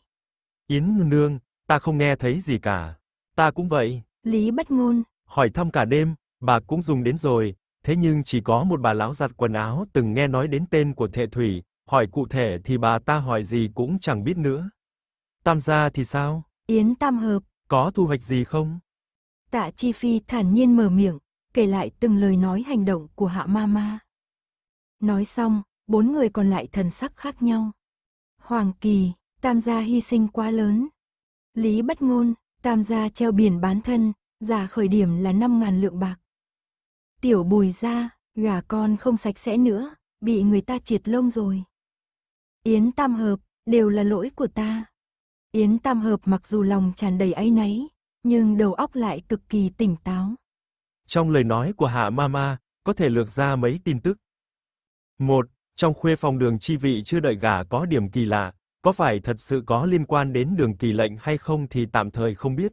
Yến nương nương, ta không nghe thấy gì cả. Ta cũng vậy. Lý bất ngôn. Hỏi thăm cả đêm, bà cũng dùng đến rồi, thế nhưng chỉ có một bà lão giặt quần áo từng nghe nói đến tên của Thệ Thủy, hỏi cụ thể thì bà ta hỏi gì cũng chẳng biết nữa. Tam gia thì sao? Yến Tam Hợp. Có thu hoạch gì không? Tạ Chi Phi thản nhiên mở miệng, kể lại từng lời nói hành động của Hạ Ma Ma. Nói xong, bốn người còn lại thần sắc khác nhau. Hoàng Kỳ, Tam gia hy sinh quá lớn. Lý bất ngôn, Tam gia treo biển bán thân, giả khởi điểm là 5.000 lượng bạc. Tiểu bùi ra, gà con không sạch sẽ nữa, bị người ta triệt lông rồi. Yến Tam Hợp, đều là lỗi của ta. Yến Tam Hợp mặc dù lòng tràn đầy áy náy, nhưng đầu óc lại cực kỳ tỉnh táo. Trong lời nói của Hạ Mama, có thể lược ra mấy tin tức. một trong khuê phòng đường chi vị chưa đợi gả có điểm kỳ lạ, có phải thật sự có liên quan đến đường kỳ lệnh hay không thì tạm thời không biết.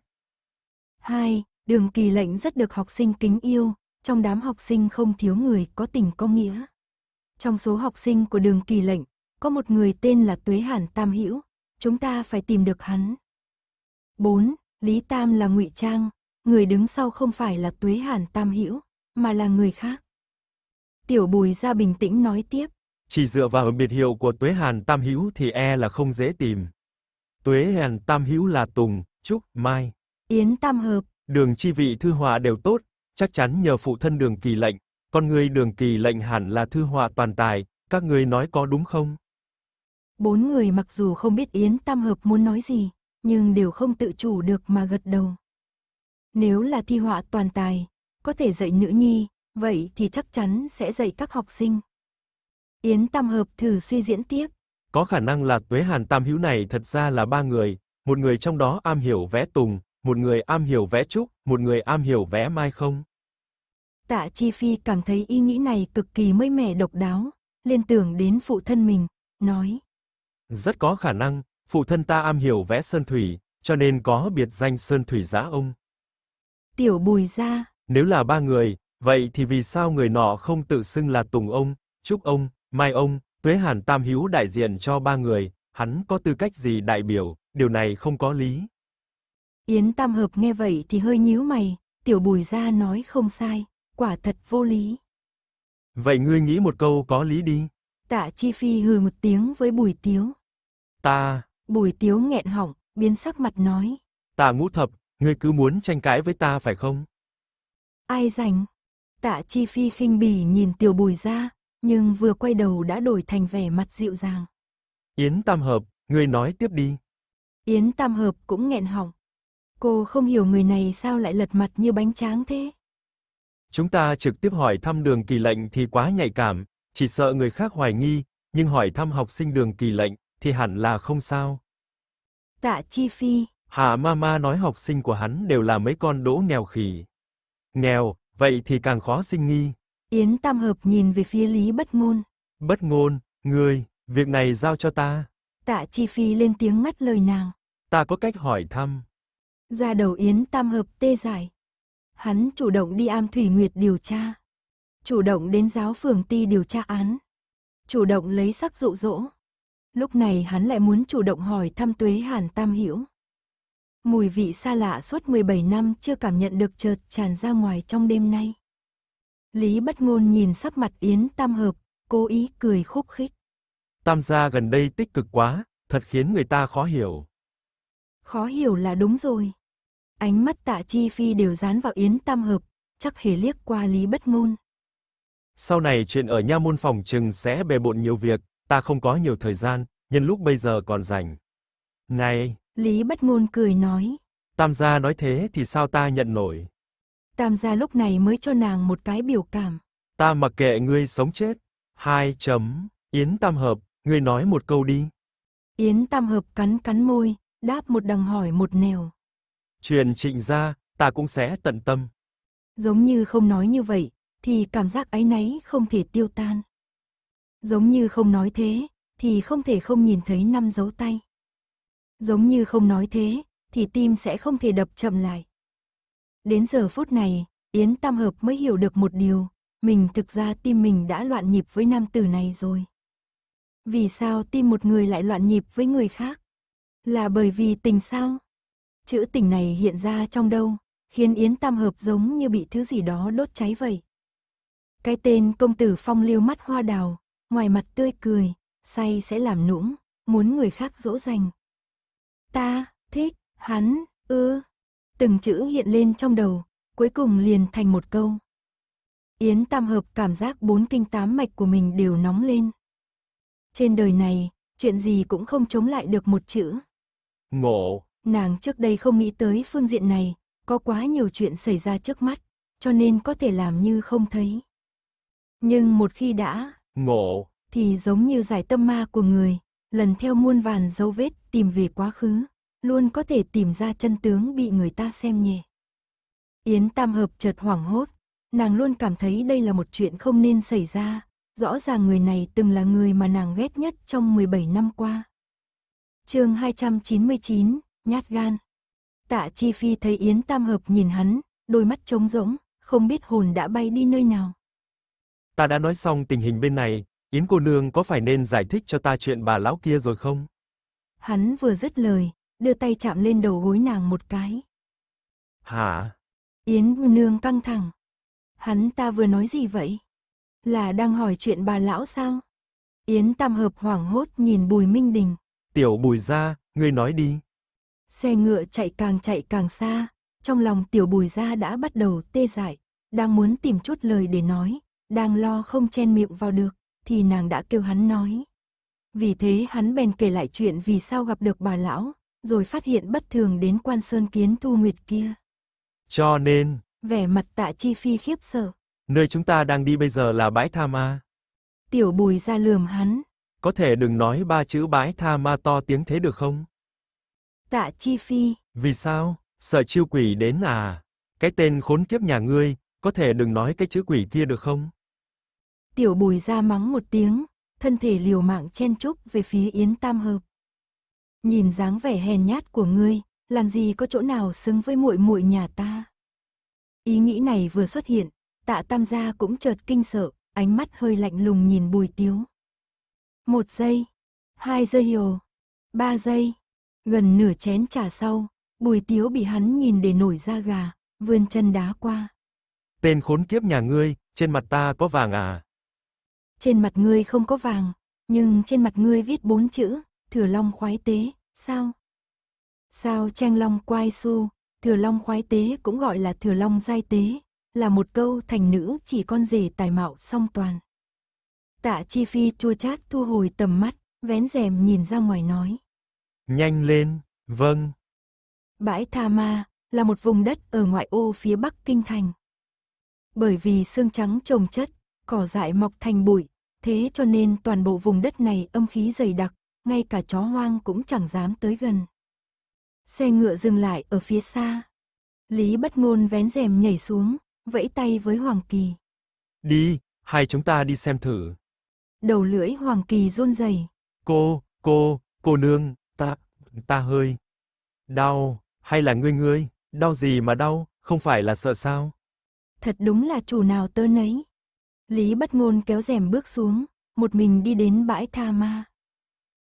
2. Đường kỳ lệnh rất được học sinh kính yêu, trong đám học sinh không thiếu người có tình có nghĩa. Trong số học sinh của đường kỳ lệnh, có một người tên là Tuế Hàn Tam Hữu chúng ta phải tìm được hắn. 4. Lý Tam là ngụy trang, người đứng sau không phải là Tuế Hàn Tam Hữu mà là người khác. Tiểu Bùi ra bình tĩnh nói tiếp, chỉ dựa vào biệt hiệu của Tuế Hàn Tam Hữu thì e là không dễ tìm. Tuế Hàn Tam Hữu là Tùng, Trúc, Mai, Yến Tam Hợp. Đường chi vị thư họa đều tốt, chắc chắn nhờ phụ thân đường kỳ lệnh, con người đường kỳ lệnh hẳn là thư họa toàn tài, các người nói có đúng không? Bốn người mặc dù không biết Yến Tam Hợp muốn nói gì, nhưng đều không tự chủ được mà gật đầu. Nếu là thi họa toàn tài, có thể dạy nữ nhi, vậy thì chắc chắn sẽ dạy các học sinh. Yến Tam Hợp thử suy diễn tiếp. Có khả năng là Tuế Hàn Tam Hữu này thật ra là ba người, một người trong đó am hiểu vẽ tùng, một người am hiểu vẽ trúc, một người am hiểu vẽ mai không? Tạ Chi Phi cảm thấy ý nghĩ này cực kỳ mới mẻ độc đáo, liên tưởng đến phụ thân mình, nói. Rất có khả năng, phụ thân ta am hiểu vẽ sơn thủy, cho nên có biệt danh sơn thủy giá ông. Tiểu bùi gia, Nếu là ba người, vậy thì vì sao người nọ không tự xưng là tùng ông, trúc ông, Mai ông, Tuế Hàn Tam Hiếu đại diện cho ba người, hắn có tư cách gì đại biểu, điều này không có lý. Yến Tam Hợp nghe vậy thì hơi nhíu mày, tiểu bùi ra nói không sai, quả thật vô lý. Vậy ngươi nghĩ một câu có lý đi. Tạ Chi Phi hừ một tiếng với bùi tiếu. Ta... Bùi tiếu nghẹn họng, biến sắc mặt nói. Tạ ngũ thập, ngươi cứ muốn tranh cãi với ta phải không? Ai rảnh? Tạ Chi Phi khinh bỉ nhìn tiểu bùi ra, nhưng vừa quay đầu đã đổi thành vẻ mặt dịu dàng. Yến Tam Hợp, người nói tiếp đi. Yến Tam Hợp cũng nghẹn họng. Cô không hiểu người này sao lại lật mặt như bánh tráng thế. Chúng ta trực tiếp hỏi thăm đường kỳ lệnh thì quá nhạy cảm, chỉ sợ người khác hoài nghi, nhưng hỏi thăm học sinh đường kỳ lệnh thì hẳn là không sao. Tạ Chi Phi. Hạ Mama nói học sinh của hắn đều là mấy con đỗ nghèo khỉ. Nghèo, vậy thì càng khó sinh nghi. Yến Tam Hợp nhìn về phía Lý Bất Ngôn. Bất Ngôn, người, việc này giao cho ta. Tạ Chi Phi lên tiếng ngắt lời nàng. Ta có cách hỏi thăm. Ra đầu Yến Tam Hợp tê giải. Hắn chủ động đi am Thủy Nguyệt điều tra. Chủ động đến giáo phường ti điều tra án. Chủ động lấy sắc dụ dỗ. Lúc này hắn lại muốn chủ động hỏi thăm tuế Hàn Tam Hiểu. Mùi vị xa lạ suốt 17 năm chưa cảm nhận được chợt tràn ra ngoài trong đêm nay. Lý bất ngôn nhìn sắc mặt Yến Tam Hợp, cố ý cười khúc khích. Tam gia gần đây tích cực quá, thật khiến người ta khó hiểu. Khó hiểu là đúng rồi. Ánh mắt tạ chi phi đều dán vào Yến Tam Hợp, chắc hề liếc qua Lý bất ngôn. Sau này chuyện ở nha môn phòng trừng sẽ bề bộn nhiều việc, ta không có nhiều thời gian, nhân lúc bây giờ còn rảnh. Này! Lý bất ngôn cười nói. Tam gia nói thế thì sao ta nhận nổi? Tam gia lúc này mới cho nàng một cái biểu cảm. Ta mặc kệ ngươi sống chết. Hai chấm, Yến Tam Hợp, ngươi nói một câu đi. Yến Tam Hợp cắn cắn môi, đáp một đằng hỏi một nẻo. truyền trịnh ra, ta cũng sẽ tận tâm. Giống như không nói như vậy, thì cảm giác ấy nấy không thể tiêu tan. Giống như không nói thế, thì không thể không nhìn thấy năm dấu tay. Giống như không nói thế, thì tim sẽ không thể đập chậm lại. Đến giờ phút này, Yến Tam Hợp mới hiểu được một điều, mình thực ra tim mình đã loạn nhịp với nam tử này rồi. Vì sao tim một người lại loạn nhịp với người khác? Là bởi vì tình sao? Chữ tình này hiện ra trong đâu, khiến Yến Tam Hợp giống như bị thứ gì đó đốt cháy vậy. Cái tên công tử phong Lưu mắt hoa đào, ngoài mặt tươi cười, say sẽ làm nũng, muốn người khác dỗ dành. Ta, thích, hắn, ư, từng chữ hiện lên trong đầu, cuối cùng liền thành một câu. Yến Tam Hợp cảm giác bốn kinh tám mạch của mình đều nóng lên. Trên đời này, chuyện gì cũng không chống lại được một chữ. Ngộ. Nàng trước đây không nghĩ tới phương diện này, có quá nhiều chuyện xảy ra trước mắt, cho nên có thể làm như không thấy. Nhưng một khi đã ngộ thì giống như giải tâm ma của người, lần theo muôn vàn dấu vết tìm về quá khứ luôn có thể tìm ra chân tướng bị người ta xem nhẹ. Yến Tam Hợp chợt hoảng hốt, nàng luôn cảm thấy đây là một chuyện không nên xảy ra, rõ ràng người này từng là người mà nàng ghét nhất trong 17 năm qua. chương 299, Nhát Gan Tạ Chi Phi thấy Yến Tam Hợp nhìn hắn, đôi mắt trống rỗng, không biết hồn đã bay đi nơi nào. Ta đã nói xong tình hình bên này, Yến cô nương có phải nên giải thích cho ta chuyện bà lão kia rồi không? Hắn vừa dứt lời, đưa tay chạm lên đầu gối nàng một cái. Hả? Yến nương căng thẳng. Hắn ta vừa nói gì vậy? Là đang hỏi chuyện bà lão sao? Yến tam hợp hoảng hốt nhìn bùi minh đình. Tiểu bùi ra, ngươi nói đi. Xe ngựa chạy càng chạy càng xa, trong lòng tiểu bùi ra đã bắt đầu tê dại, đang muốn tìm chút lời để nói, đang lo không chen miệng vào được, thì nàng đã kêu hắn nói. Vì thế hắn bèn kể lại chuyện vì sao gặp được bà lão, rồi phát hiện bất thường đến quan sơn kiến tu nguyệt kia. Cho nên, vẻ mặt tạ chi phi khiếp sợ. Nơi chúng ta đang đi bây giờ là bãi tha ma. Tiểu bùi ra lườm hắn. Có thể đừng nói ba chữ bãi tha ma to tiếng thế được không? Tạ chi phi. Vì sao? Sợ chiêu quỷ đến à? Cái tên khốn kiếp nhà ngươi, có thể đừng nói cái chữ quỷ kia được không? Tiểu bùi ra mắng một tiếng, thân thể liều mạng chen chúc về phía Yến Tam Hợp nhìn dáng vẻ hèn nhát của ngươi, làm gì có chỗ nào xứng với muội muội nhà ta. Ý nghĩ này vừa xuất hiện, tạ tam gia cũng chợt kinh sợ, ánh mắt hơi lạnh lùng nhìn bùi tiếu. Một giây, hai giây hiểu, ba giây, gần nửa chén trà sau, bùi tiếu bị hắn nhìn để nổi da gà, vươn chân đá qua. Tên khốn kiếp nhà ngươi, trên mặt ta có vàng à? Trên mặt ngươi không có vàng, nhưng trên mặt ngươi viết bốn chữ, thừa long khoái tế, sao? Sao tranh long quai su, thừa long khoái tế cũng gọi là thừa long giai tế, là một câu thành nữ chỉ con rể tài mạo song toàn. Tạ Chi Phi chua chát thu hồi tầm mắt, vén rèm nhìn ra ngoài nói. Nhanh lên, vâng. Bãi Tha Ma là một vùng đất ở ngoại ô phía bắc kinh thành. Bởi vì xương trắng trồng chất, cỏ dại mọc thành bụi, thế cho nên toàn bộ vùng đất này âm khí dày đặc, ngay cả chó hoang cũng chẳng dám tới gần. Xe ngựa dừng lại ở phía xa. Lý bất ngôn vén rèm nhảy xuống, vẫy tay với Hoàng Kỳ. Đi, hai chúng ta đi xem thử. Đầu lưỡi Hoàng Kỳ run rẩy. Cô, cô, cô nương, ta, ta hơi. Đau, hay là ngươi ngươi, đau gì mà đau, không phải là sợ sao? Thật đúng là chủ nào tơ nấy. Lý bất ngôn kéo rèm bước xuống, một mình đi đến bãi tha ma.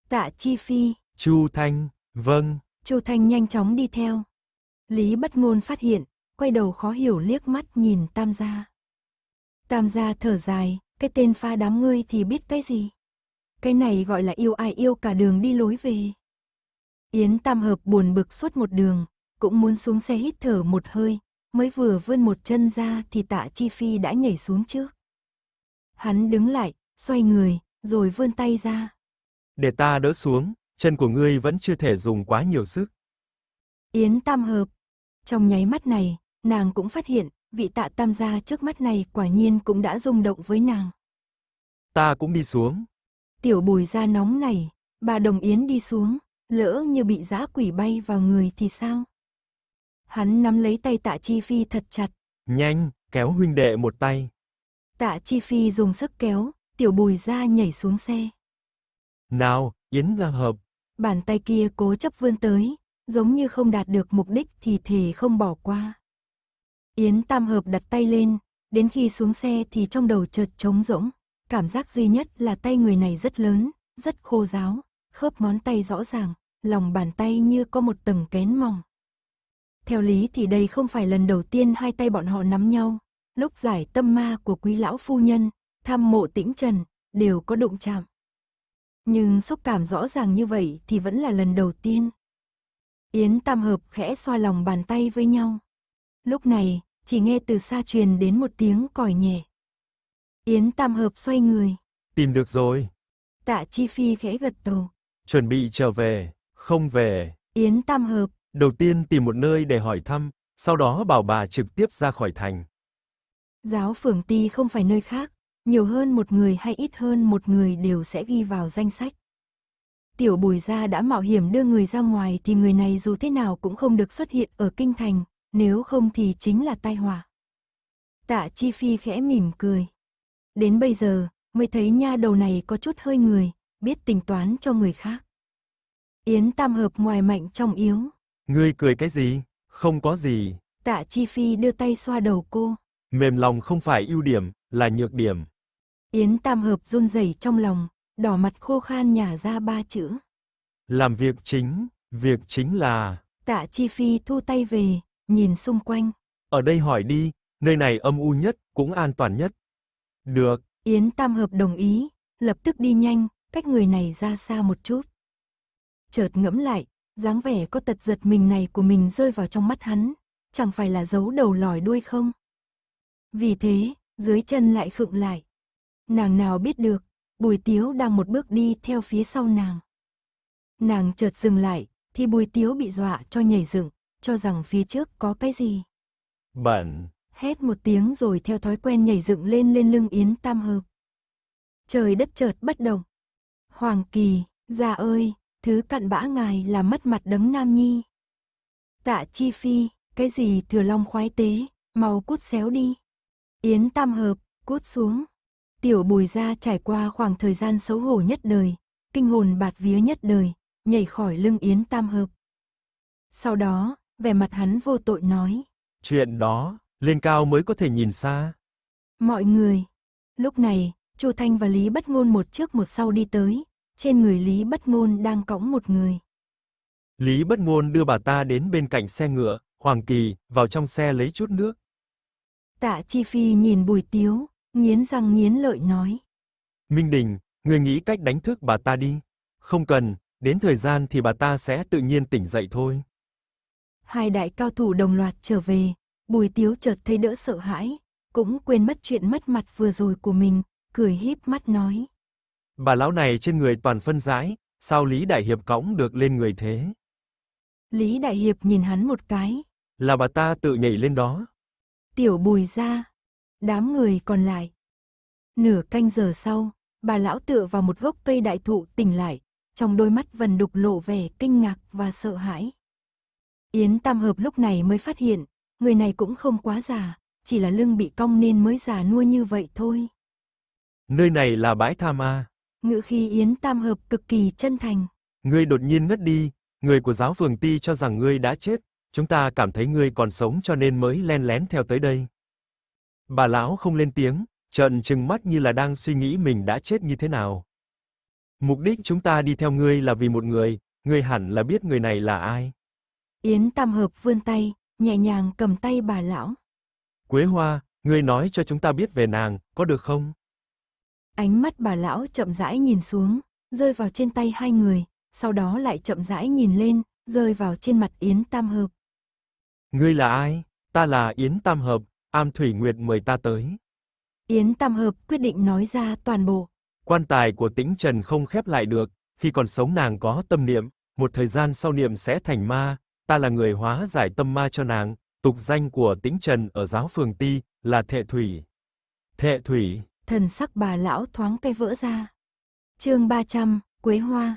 Tạ Chi Phi. Chu Thanh, vâng. Chu Thanh nhanh chóng đi theo. Lý bất ngôn phát hiện, quay đầu khó hiểu liếc mắt nhìn Tam gia. Tam gia thở dài, cái tên pha đám ngươi thì biết cái gì. Cái này gọi là yêu ai yêu cả đường đi lối về. Yến Tam Hợp buồn bực suốt một đường, cũng muốn xuống xe hít thở một hơi, mới vừa vươn một chân ra thì tạ Chi Phi đã nhảy xuống trước. Hắn đứng lại, xoay người, rồi vươn tay ra để ta đỡ xuống, chân của ngươi vẫn chưa thể dùng quá nhiều sức. Yến Tam Hợp. Trong nháy mắt này, nàng cũng phát hiện, vị tạ tam gia trước mắt này quả nhiên cũng đã rung động với nàng. Ta cũng đi xuống. Tiểu bùi da nóng này, bà Đồng Yến đi xuống, lỡ như bị giã quỷ bay vào người thì sao? Hắn nắm lấy tay tạ chi phi thật chặt. Nhanh, kéo huynh đệ một tay. Tạ chi phi dùng sức kéo, tiểu bùi da nhảy xuống xe. Nào, Yến La Hợp. Bàn tay kia cố chấp vươn tới, giống như không đạt được mục đích thì thề không bỏ qua. Yến Tam Hợp đặt tay lên, đến khi xuống xe thì trong đầu chợt trống rỗng. Cảm giác duy nhất là tay người này rất lớn, rất khô ráo, khớp ngón tay rõ ràng, lòng bàn tay như có một tầng kén mỏng. Theo lý thì đây không phải lần đầu tiên hai tay bọn họ nắm nhau, lúc giải tâm ma của quý lão phu nhân, thăm mộ tĩnh trần, đều có đụng chạm. Nhưng xúc cảm rõ ràng như vậy thì vẫn là lần đầu tiên. Yến Tam Hợp khẽ xoa lòng bàn tay với nhau. Lúc này, chỉ nghe từ xa truyền đến một tiếng còi nhẹ. Yến Tam Hợp xoay người. Tìm được rồi. Tạ Chi Phi khẽ gật đầu. Chuẩn bị trở về, không về. Yến Tam Hợp. Đầu tiên tìm một nơi để hỏi thăm, sau đó bảo bà trực tiếp ra khỏi thành. Giáo phường ti không phải nơi khác, nhiều hơn một người hay ít hơn một người đều sẽ ghi vào danh sách. Tiểu Bùi Gia đã mạo hiểm đưa người ra ngoài thì người này dù thế nào cũng không được xuất hiện ở kinh thành, nếu không thì chính là tai họa. Tạ Chi Phi khẽ mỉm cười. Đến bây giờ, mới thấy nha đầu này có chút hơi người, biết tính toán cho người khác. Yến Tam Hợp ngoài mạnh trong yếu. Ngươi cười cái gì? Không có gì. Tạ Chi Phi đưa tay xoa đầu cô. Mềm lòng không phải ưu điểm, là nhược điểm. Yến Tam Hợp run rẩy trong lòng, đỏ mặt khô khan nhả ra ba chữ. Làm việc chính, việc chính là... Tạ Chi Phi thu tay về, nhìn xung quanh. Ở đây hỏi đi, nơi này âm u nhất, cũng an toàn nhất. Được. Yến Tam Hợp đồng ý, lập tức đi nhanh, cách người này ra xa một chút. Chợt ngẫm lại, dáng vẻ có tật giật mình này của mình rơi vào trong mắt hắn, chẳng phải là giấu đầu lòi đuôi không? Vì thế, dưới chân lại khựng lại, Nàng nào biết được, Bùi Tiếu đang một bước đi theo phía sau nàng. Nàng chợt dừng lại, thì Bùi Tiếu bị dọa cho nhảy dựng, cho rằng phía trước có cái gì. Bẩn. Hét một tiếng rồi theo thói quen nhảy dựng lên lên lưng Yến Tam Hợp. Trời đất chợt bất động. Hoàng Kỳ, già ơi, thứ cặn bã ngài là mất mặt đấng Nam Nhi. Tạ Chi Phi, cái gì thừa long khoái tế, mau cút xéo đi. Yến Tam Hợp, cút xuống. Tiểu bùi ra trải qua khoảng thời gian xấu hổ nhất đời, kinh hồn bạt vía nhất đời, nhảy khỏi lưng yến tam hợp. Sau đó, vẻ mặt hắn vô tội nói. Chuyện đó, lên cao mới có thể nhìn xa. Mọi người. Lúc này, Chu Thanh và Lý Bất Ngôn một trước một sau đi tới, trên người Lý Bất Ngôn đang cõng một người. Lý Bất Ngôn đưa bà ta đến bên cạnh xe ngựa, Hoàng Kỳ vào trong xe lấy chút nước. Tạ Chi Phi nhìn Bùi Tiếu, nghiến răng nghiến lợi nói. Minh Đình, người nghĩ cách đánh thức bà ta đi. Không cần, đến thời gian thì bà ta sẽ tự nhiên tỉnh dậy thôi. Hai đại cao thủ đồng loạt trở về, Bùi Tiếu chợt thấy đỡ sợ hãi, cũng quên mất chuyện mất mặt vừa rồi của mình, cười híp mắt nói. Bà lão này trên người toàn phân rãi, sao Lý Đại Hiệp cõng được lên người thế? Lý Đại Hiệp nhìn hắn một cái. Là bà ta tự nhảy lên đó. Tiểu bùi ra, đám người còn lại. Nửa canh giờ sau, bà lão tựa vào một gốc cây đại thụ tỉnh lại, trong đôi mắt vần đục lộ vẻ kinh ngạc và sợ hãi. Yến Tam Hợp lúc này mới phát hiện, người này cũng không quá già, chỉ là lưng bị cong nên mới già nua như vậy thôi. Nơi này là bãi tha ma. Ngữ khi Yến Tam Hợp cực kỳ chân thành. Ngươi đột nhiên ngất đi, người của giáo phường ti cho rằng ngươi đã chết, chúng ta cảm thấy ngươi còn sống cho nên mới len lén theo tới đây. Bà lão không lên tiếng, trợn trừng mắt như là đang suy nghĩ mình đã chết như thế nào. Mục đích chúng ta đi theo ngươi là vì một người, ngươi hẳn là biết người này là ai. Yến Tam Hợp vươn tay, nhẹ nhàng cầm tay bà lão. Quế Hoa, ngươi nói cho chúng ta biết về nàng, có được không? Ánh mắt bà lão chậm rãi nhìn xuống, rơi vào trên tay hai người, sau đó lại chậm rãi nhìn lên, rơi vào trên mặt Yến Tam Hợp. Ngươi là ai? Ta là Yến Tam Hợp, Am Thủy Nguyệt mời ta tới. Yến Tam Hợp quyết định nói ra toàn bộ. Quan tài của Tĩnh Trần không khép lại được, khi còn sống nàng có tâm niệm, một thời gian sau niệm sẽ thành ma, ta là người hóa giải tâm ma cho nàng, tục danh của Tĩnh Trần ở giáo phường Ti là Thệ Thủy. Thệ Thủy. Thần sắc bà lão thoáng cây vỡ ra. Chương 300, Quế Hoa.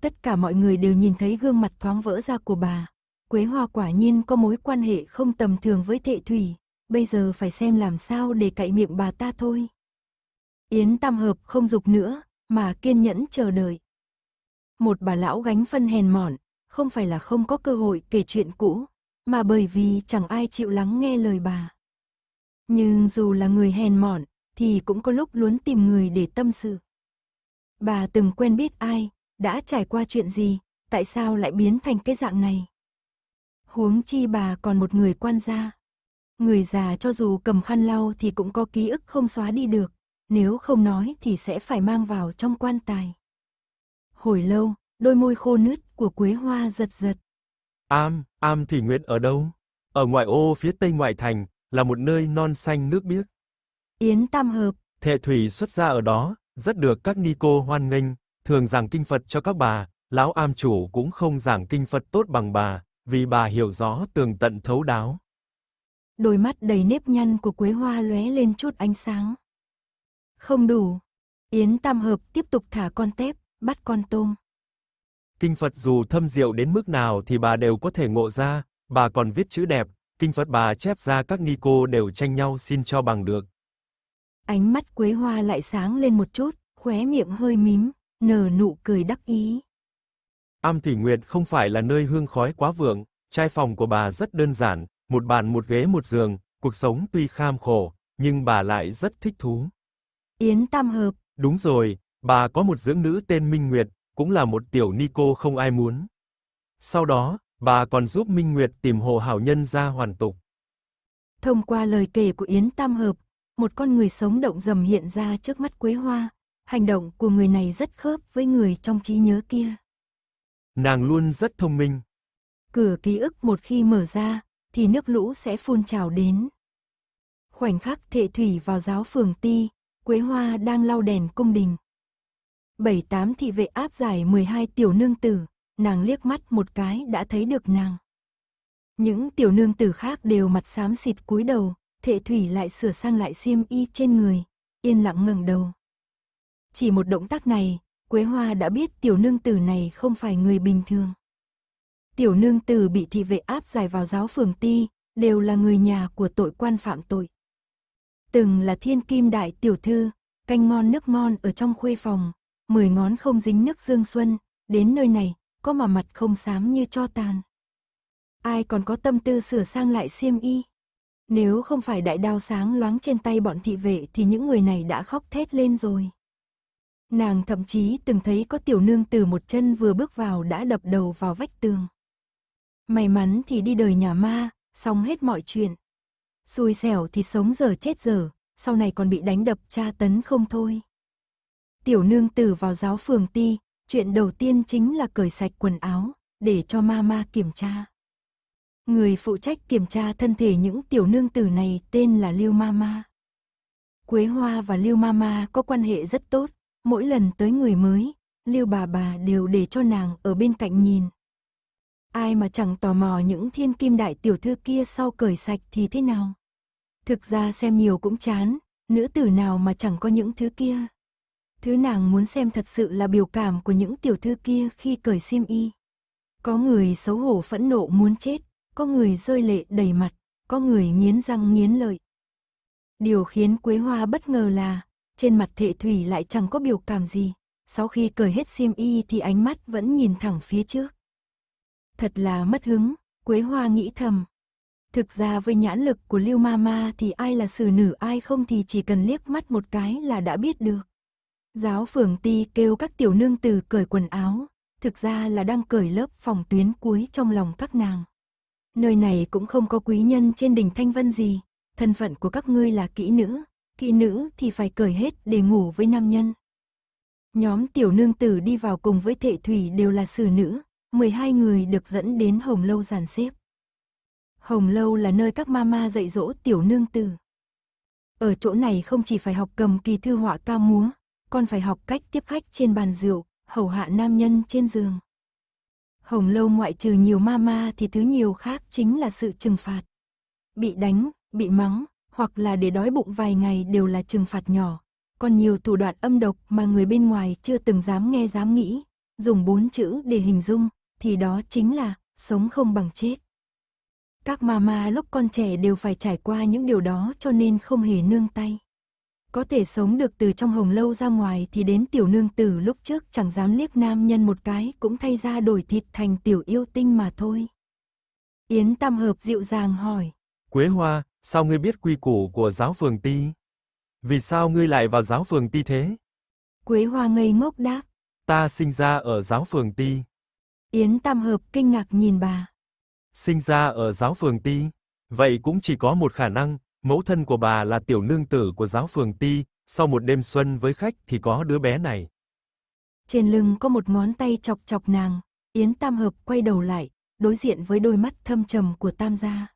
Tất cả mọi người đều nhìn thấy gương mặt thoáng vỡ ra của bà. Quế Hoa quả nhiên có mối quan hệ không tầm thường với Thệ Thủy, bây giờ phải xem làm sao để cậy miệng bà ta thôi. Yến Tam Hợp không dục nữa, mà kiên nhẫn chờ đợi. Một bà lão gánh phân hèn mọn, không phải là không có cơ hội kể chuyện cũ, mà bởi vì chẳng ai chịu lắng nghe lời bà. Nhưng dù là người hèn mọn, thì cũng có lúc luôn tìm người để tâm sự. Bà từng quen biết ai, đã trải qua chuyện gì, tại sao lại biến thành cái dạng này. Huống chi bà còn một người quan gia, Người già cho dù cầm khăn lau thì cũng có ký ức không xóa đi được, nếu không nói thì sẽ phải mang vào trong quan tài. Hồi lâu, đôi môi khô nứt của Quế Hoa giật giật. Am, Am thì Nguyệt ở đâu? Ở ngoại ô phía tây ngoại thành, là một nơi non xanh nước biếc. Yến Tam Hợp. Thệ Thủy xuất gia ở đó, rất được các ni cô hoan nghênh, thường giảng kinh Phật cho các bà, lão am chủ cũng không giảng kinh Phật tốt bằng bà, vì bà hiểu rõ tường tận thấu đáo đôi mắt đầy nếp nhăn của Quế Hoa lóe lên chút ánh sáng. Không đủ. Yến Tam Hợp tiếp tục thả con tép, bắt con tôm. Kinh Phật dù thâm diệu đến mức nào thì bà đều có thể ngộ ra, bà còn viết chữ đẹp, kinh Phật bà chép ra các ni cô đều tranh nhau xin cho bằng được. Ánh mắt Quế Hoa lại sáng lên một chút, khóe miệng hơi mím, nở nụ cười đắc ý. Am Thủy Nguyệt không phải là nơi hương khói quá vượng, trai phòng của bà rất đơn giản, một bàn một ghế một giường, cuộc sống tuy kham khổ, nhưng bà lại rất thích thú. Yến Tam Hợp. Đúng rồi, bà có một dưỡng nữ tên Minh Nguyệt, cũng là một tiểu ni cô không ai muốn. Sau đó, bà còn giúp Minh Nguyệt tìm hộ hảo nhân ra hoàn tục. Thông qua lời kể của Yến Tam Hợp, một con người sống động dầm hiện ra trước mắt Quế Hoa. Hành động của người này rất khớp với người trong trí nhớ kia. Nàng luôn rất thông minh. Cửa ký ức một khi mở ra, thì nước lũ sẽ phun trào đến. Khoảnh khắc thệ thủy vào giáo phường ti, Quế Hoa đang lau đèn cung đình. Bảy tám thị vệ áp giải 12 tiểu nương tử, nàng liếc mắt một cái đã thấy được nàng. Những tiểu nương tử khác đều mặt xám xịt cúi đầu, thệ thủy lại sửa sang lại xiêm y trên người, yên lặng ngẩng đầu. Chỉ một động tác này, Quế Hoa đã biết tiểu nương tử này không phải người bình thường tiểu nương tử bị thị vệ áp giải vào giáo phường ti, đều là người nhà của tội quan phạm tội. Từng là thiên kim đại tiểu thư, canh ngon nước ngon ở trong khuê phòng, mười ngón không dính nước dương xuân, đến nơi này, có mà mặt không xám như cho tàn. Ai còn có tâm tư sửa sang lại xiêm y? Nếu không phải đại đao sáng loáng trên tay bọn thị vệ thì những người này đã khóc thét lên rồi. Nàng thậm chí từng thấy có tiểu nương từ một chân vừa bước vào đã đập đầu vào vách tường. May mắn thì đi đời nhà ma, xong hết mọi chuyện. Xui xẻo thì sống giờ chết giờ, sau này còn bị đánh đập tra tấn không thôi. Tiểu nương tử vào giáo phường ti, chuyện đầu tiên chính là cởi sạch quần áo, để cho ma ma kiểm tra. Người phụ trách kiểm tra thân thể những tiểu nương tử này tên là Lưu Ma Ma. Quế Hoa và Lưu Ma Ma có quan hệ rất tốt, mỗi lần tới người mới, Lưu bà bà đều để cho nàng ở bên cạnh nhìn. Ai mà chẳng tò mò những thiên kim đại tiểu thư kia sau cởi sạch thì thế nào? Thực ra xem nhiều cũng chán, nữ tử nào mà chẳng có những thứ kia. Thứ nàng muốn xem thật sự là biểu cảm của những tiểu thư kia khi cởi xiêm y. Có người xấu hổ phẫn nộ muốn chết, có người rơi lệ đầy mặt, có người nghiến răng nghiến lợi. Điều khiến Quế Hoa bất ngờ là, trên mặt thệ thủy lại chẳng có biểu cảm gì, sau khi cởi hết xiêm y thì ánh mắt vẫn nhìn thẳng phía trước thật là mất hứng, Quế Hoa nghĩ thầm. Thực ra với nhãn lực của Lưu Mama thì ai là xử nữ ai không thì chỉ cần liếc mắt một cái là đã biết được. Giáo phường ti kêu các tiểu nương từ cởi quần áo, thực ra là đang cởi lớp phòng tuyến cuối trong lòng các nàng. Nơi này cũng không có quý nhân trên đỉnh Thanh Vân gì, thân phận của các ngươi là kỹ nữ, kỹ nữ thì phải cởi hết để ngủ với nam nhân. Nhóm tiểu nương tử đi vào cùng với thệ thủy đều là xử nữ, 12 người được dẫn đến Hồng Lâu giàn xếp. Hồng Lâu là nơi các mama dạy dỗ tiểu nương tử. Ở chỗ này không chỉ phải học cầm kỳ thư họa ca múa, còn phải học cách tiếp khách trên bàn rượu, hầu hạ nam nhân trên giường. Hồng Lâu ngoại trừ nhiều mama thì thứ nhiều khác chính là sự trừng phạt. Bị đánh, bị mắng, hoặc là để đói bụng vài ngày đều là trừng phạt nhỏ. Còn nhiều thủ đoạn âm độc mà người bên ngoài chưa từng dám nghe dám nghĩ, dùng bốn chữ để hình dung, thì đó chính là sống không bằng chết. Các mama lúc con trẻ đều phải trải qua những điều đó cho nên không hề nương tay. Có thể sống được từ trong hồng lâu ra ngoài thì đến tiểu nương tử lúc trước chẳng dám liếc nam nhân một cái cũng thay ra đổi thịt thành tiểu yêu tinh mà thôi. Yến Tam Hợp dịu dàng hỏi. Quế Hoa, sao ngươi biết quy củ của giáo phường ti? Vì sao ngươi lại vào giáo phường ti thế? Quế Hoa ngây ngốc đáp. Ta sinh ra ở giáo phường ti. Yến Tam Hợp kinh ngạc nhìn bà. Sinh ra ở giáo phường ti, vậy cũng chỉ có một khả năng, mẫu thân của bà là tiểu nương tử của giáo phường ti, sau một đêm xuân với khách thì có đứa bé này. Trên lưng có một ngón tay chọc chọc nàng, Yến Tam Hợp quay đầu lại, đối diện với đôi mắt thâm trầm của Tam gia.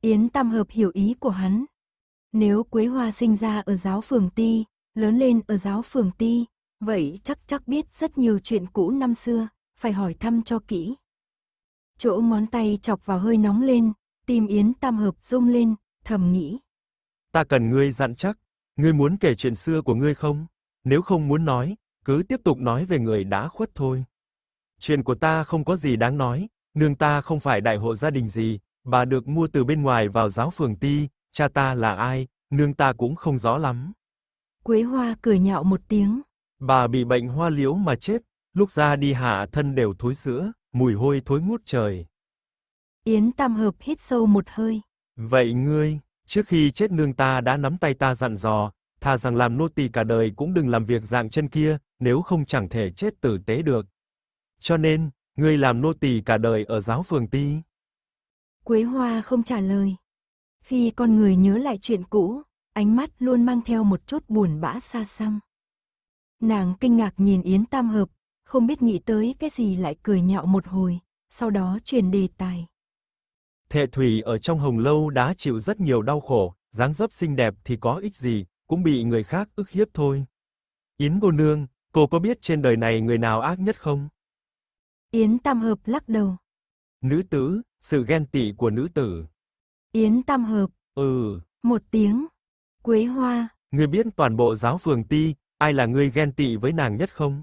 Yến Tam Hợp hiểu ý của hắn. Nếu Quế Hoa sinh ra ở giáo phường ti, lớn lên ở giáo phường ti, vậy chắc chắc biết rất nhiều chuyện cũ năm xưa, phải hỏi thăm cho kỹ. Chỗ ngón tay chọc vào hơi nóng lên, tim Yến Tam Hợp rung lên, thầm nghĩ. Ta cần ngươi dặn chắc, ngươi muốn kể chuyện xưa của ngươi không? Nếu không muốn nói, cứ tiếp tục nói về người đã khuất thôi. Chuyện của ta không có gì đáng nói, nương ta không phải đại hộ gia đình gì, bà được mua từ bên ngoài vào giáo phường ti, cha ta là ai, nương ta cũng không rõ lắm. Quế Hoa cười nhạo một tiếng. Bà bị bệnh hoa liễu mà chết, lúc ra đi hạ thân đều thối sữa, mùi hôi thối ngút trời. Yến Tam Hợp hít sâu một hơi. Vậy ngươi, trước khi chết nương ta đã nắm tay ta dặn dò, tha rằng làm nô tỳ cả đời cũng đừng làm việc dạng chân kia, nếu không chẳng thể chết tử tế được. Cho nên, ngươi làm nô tỳ cả đời ở giáo phường ti. Quế Hoa không trả lời. Khi con người nhớ lại chuyện cũ, ánh mắt luôn mang theo một chút buồn bã xa xăm. Nàng kinh ngạc nhìn Yến Tam Hợp, không biết nghĩ tới cái gì lại cười nhạo một hồi, sau đó chuyển đề tài. Thệ Thủy ở trong hồng lâu đã chịu rất nhiều đau khổ, dáng dấp xinh đẹp thì có ích gì, cũng bị người khác ức hiếp thôi. Yến cô nương, cô có biết trên đời này người nào ác nhất không? Yến Tam Hợp lắc đầu. Nữ tử, sự ghen tị của nữ tử. Yến Tam Hợp. Ừ. Một tiếng. Quế Hoa. người biết toàn bộ giáo phường ti, ai là người ghen tị với nàng nhất không?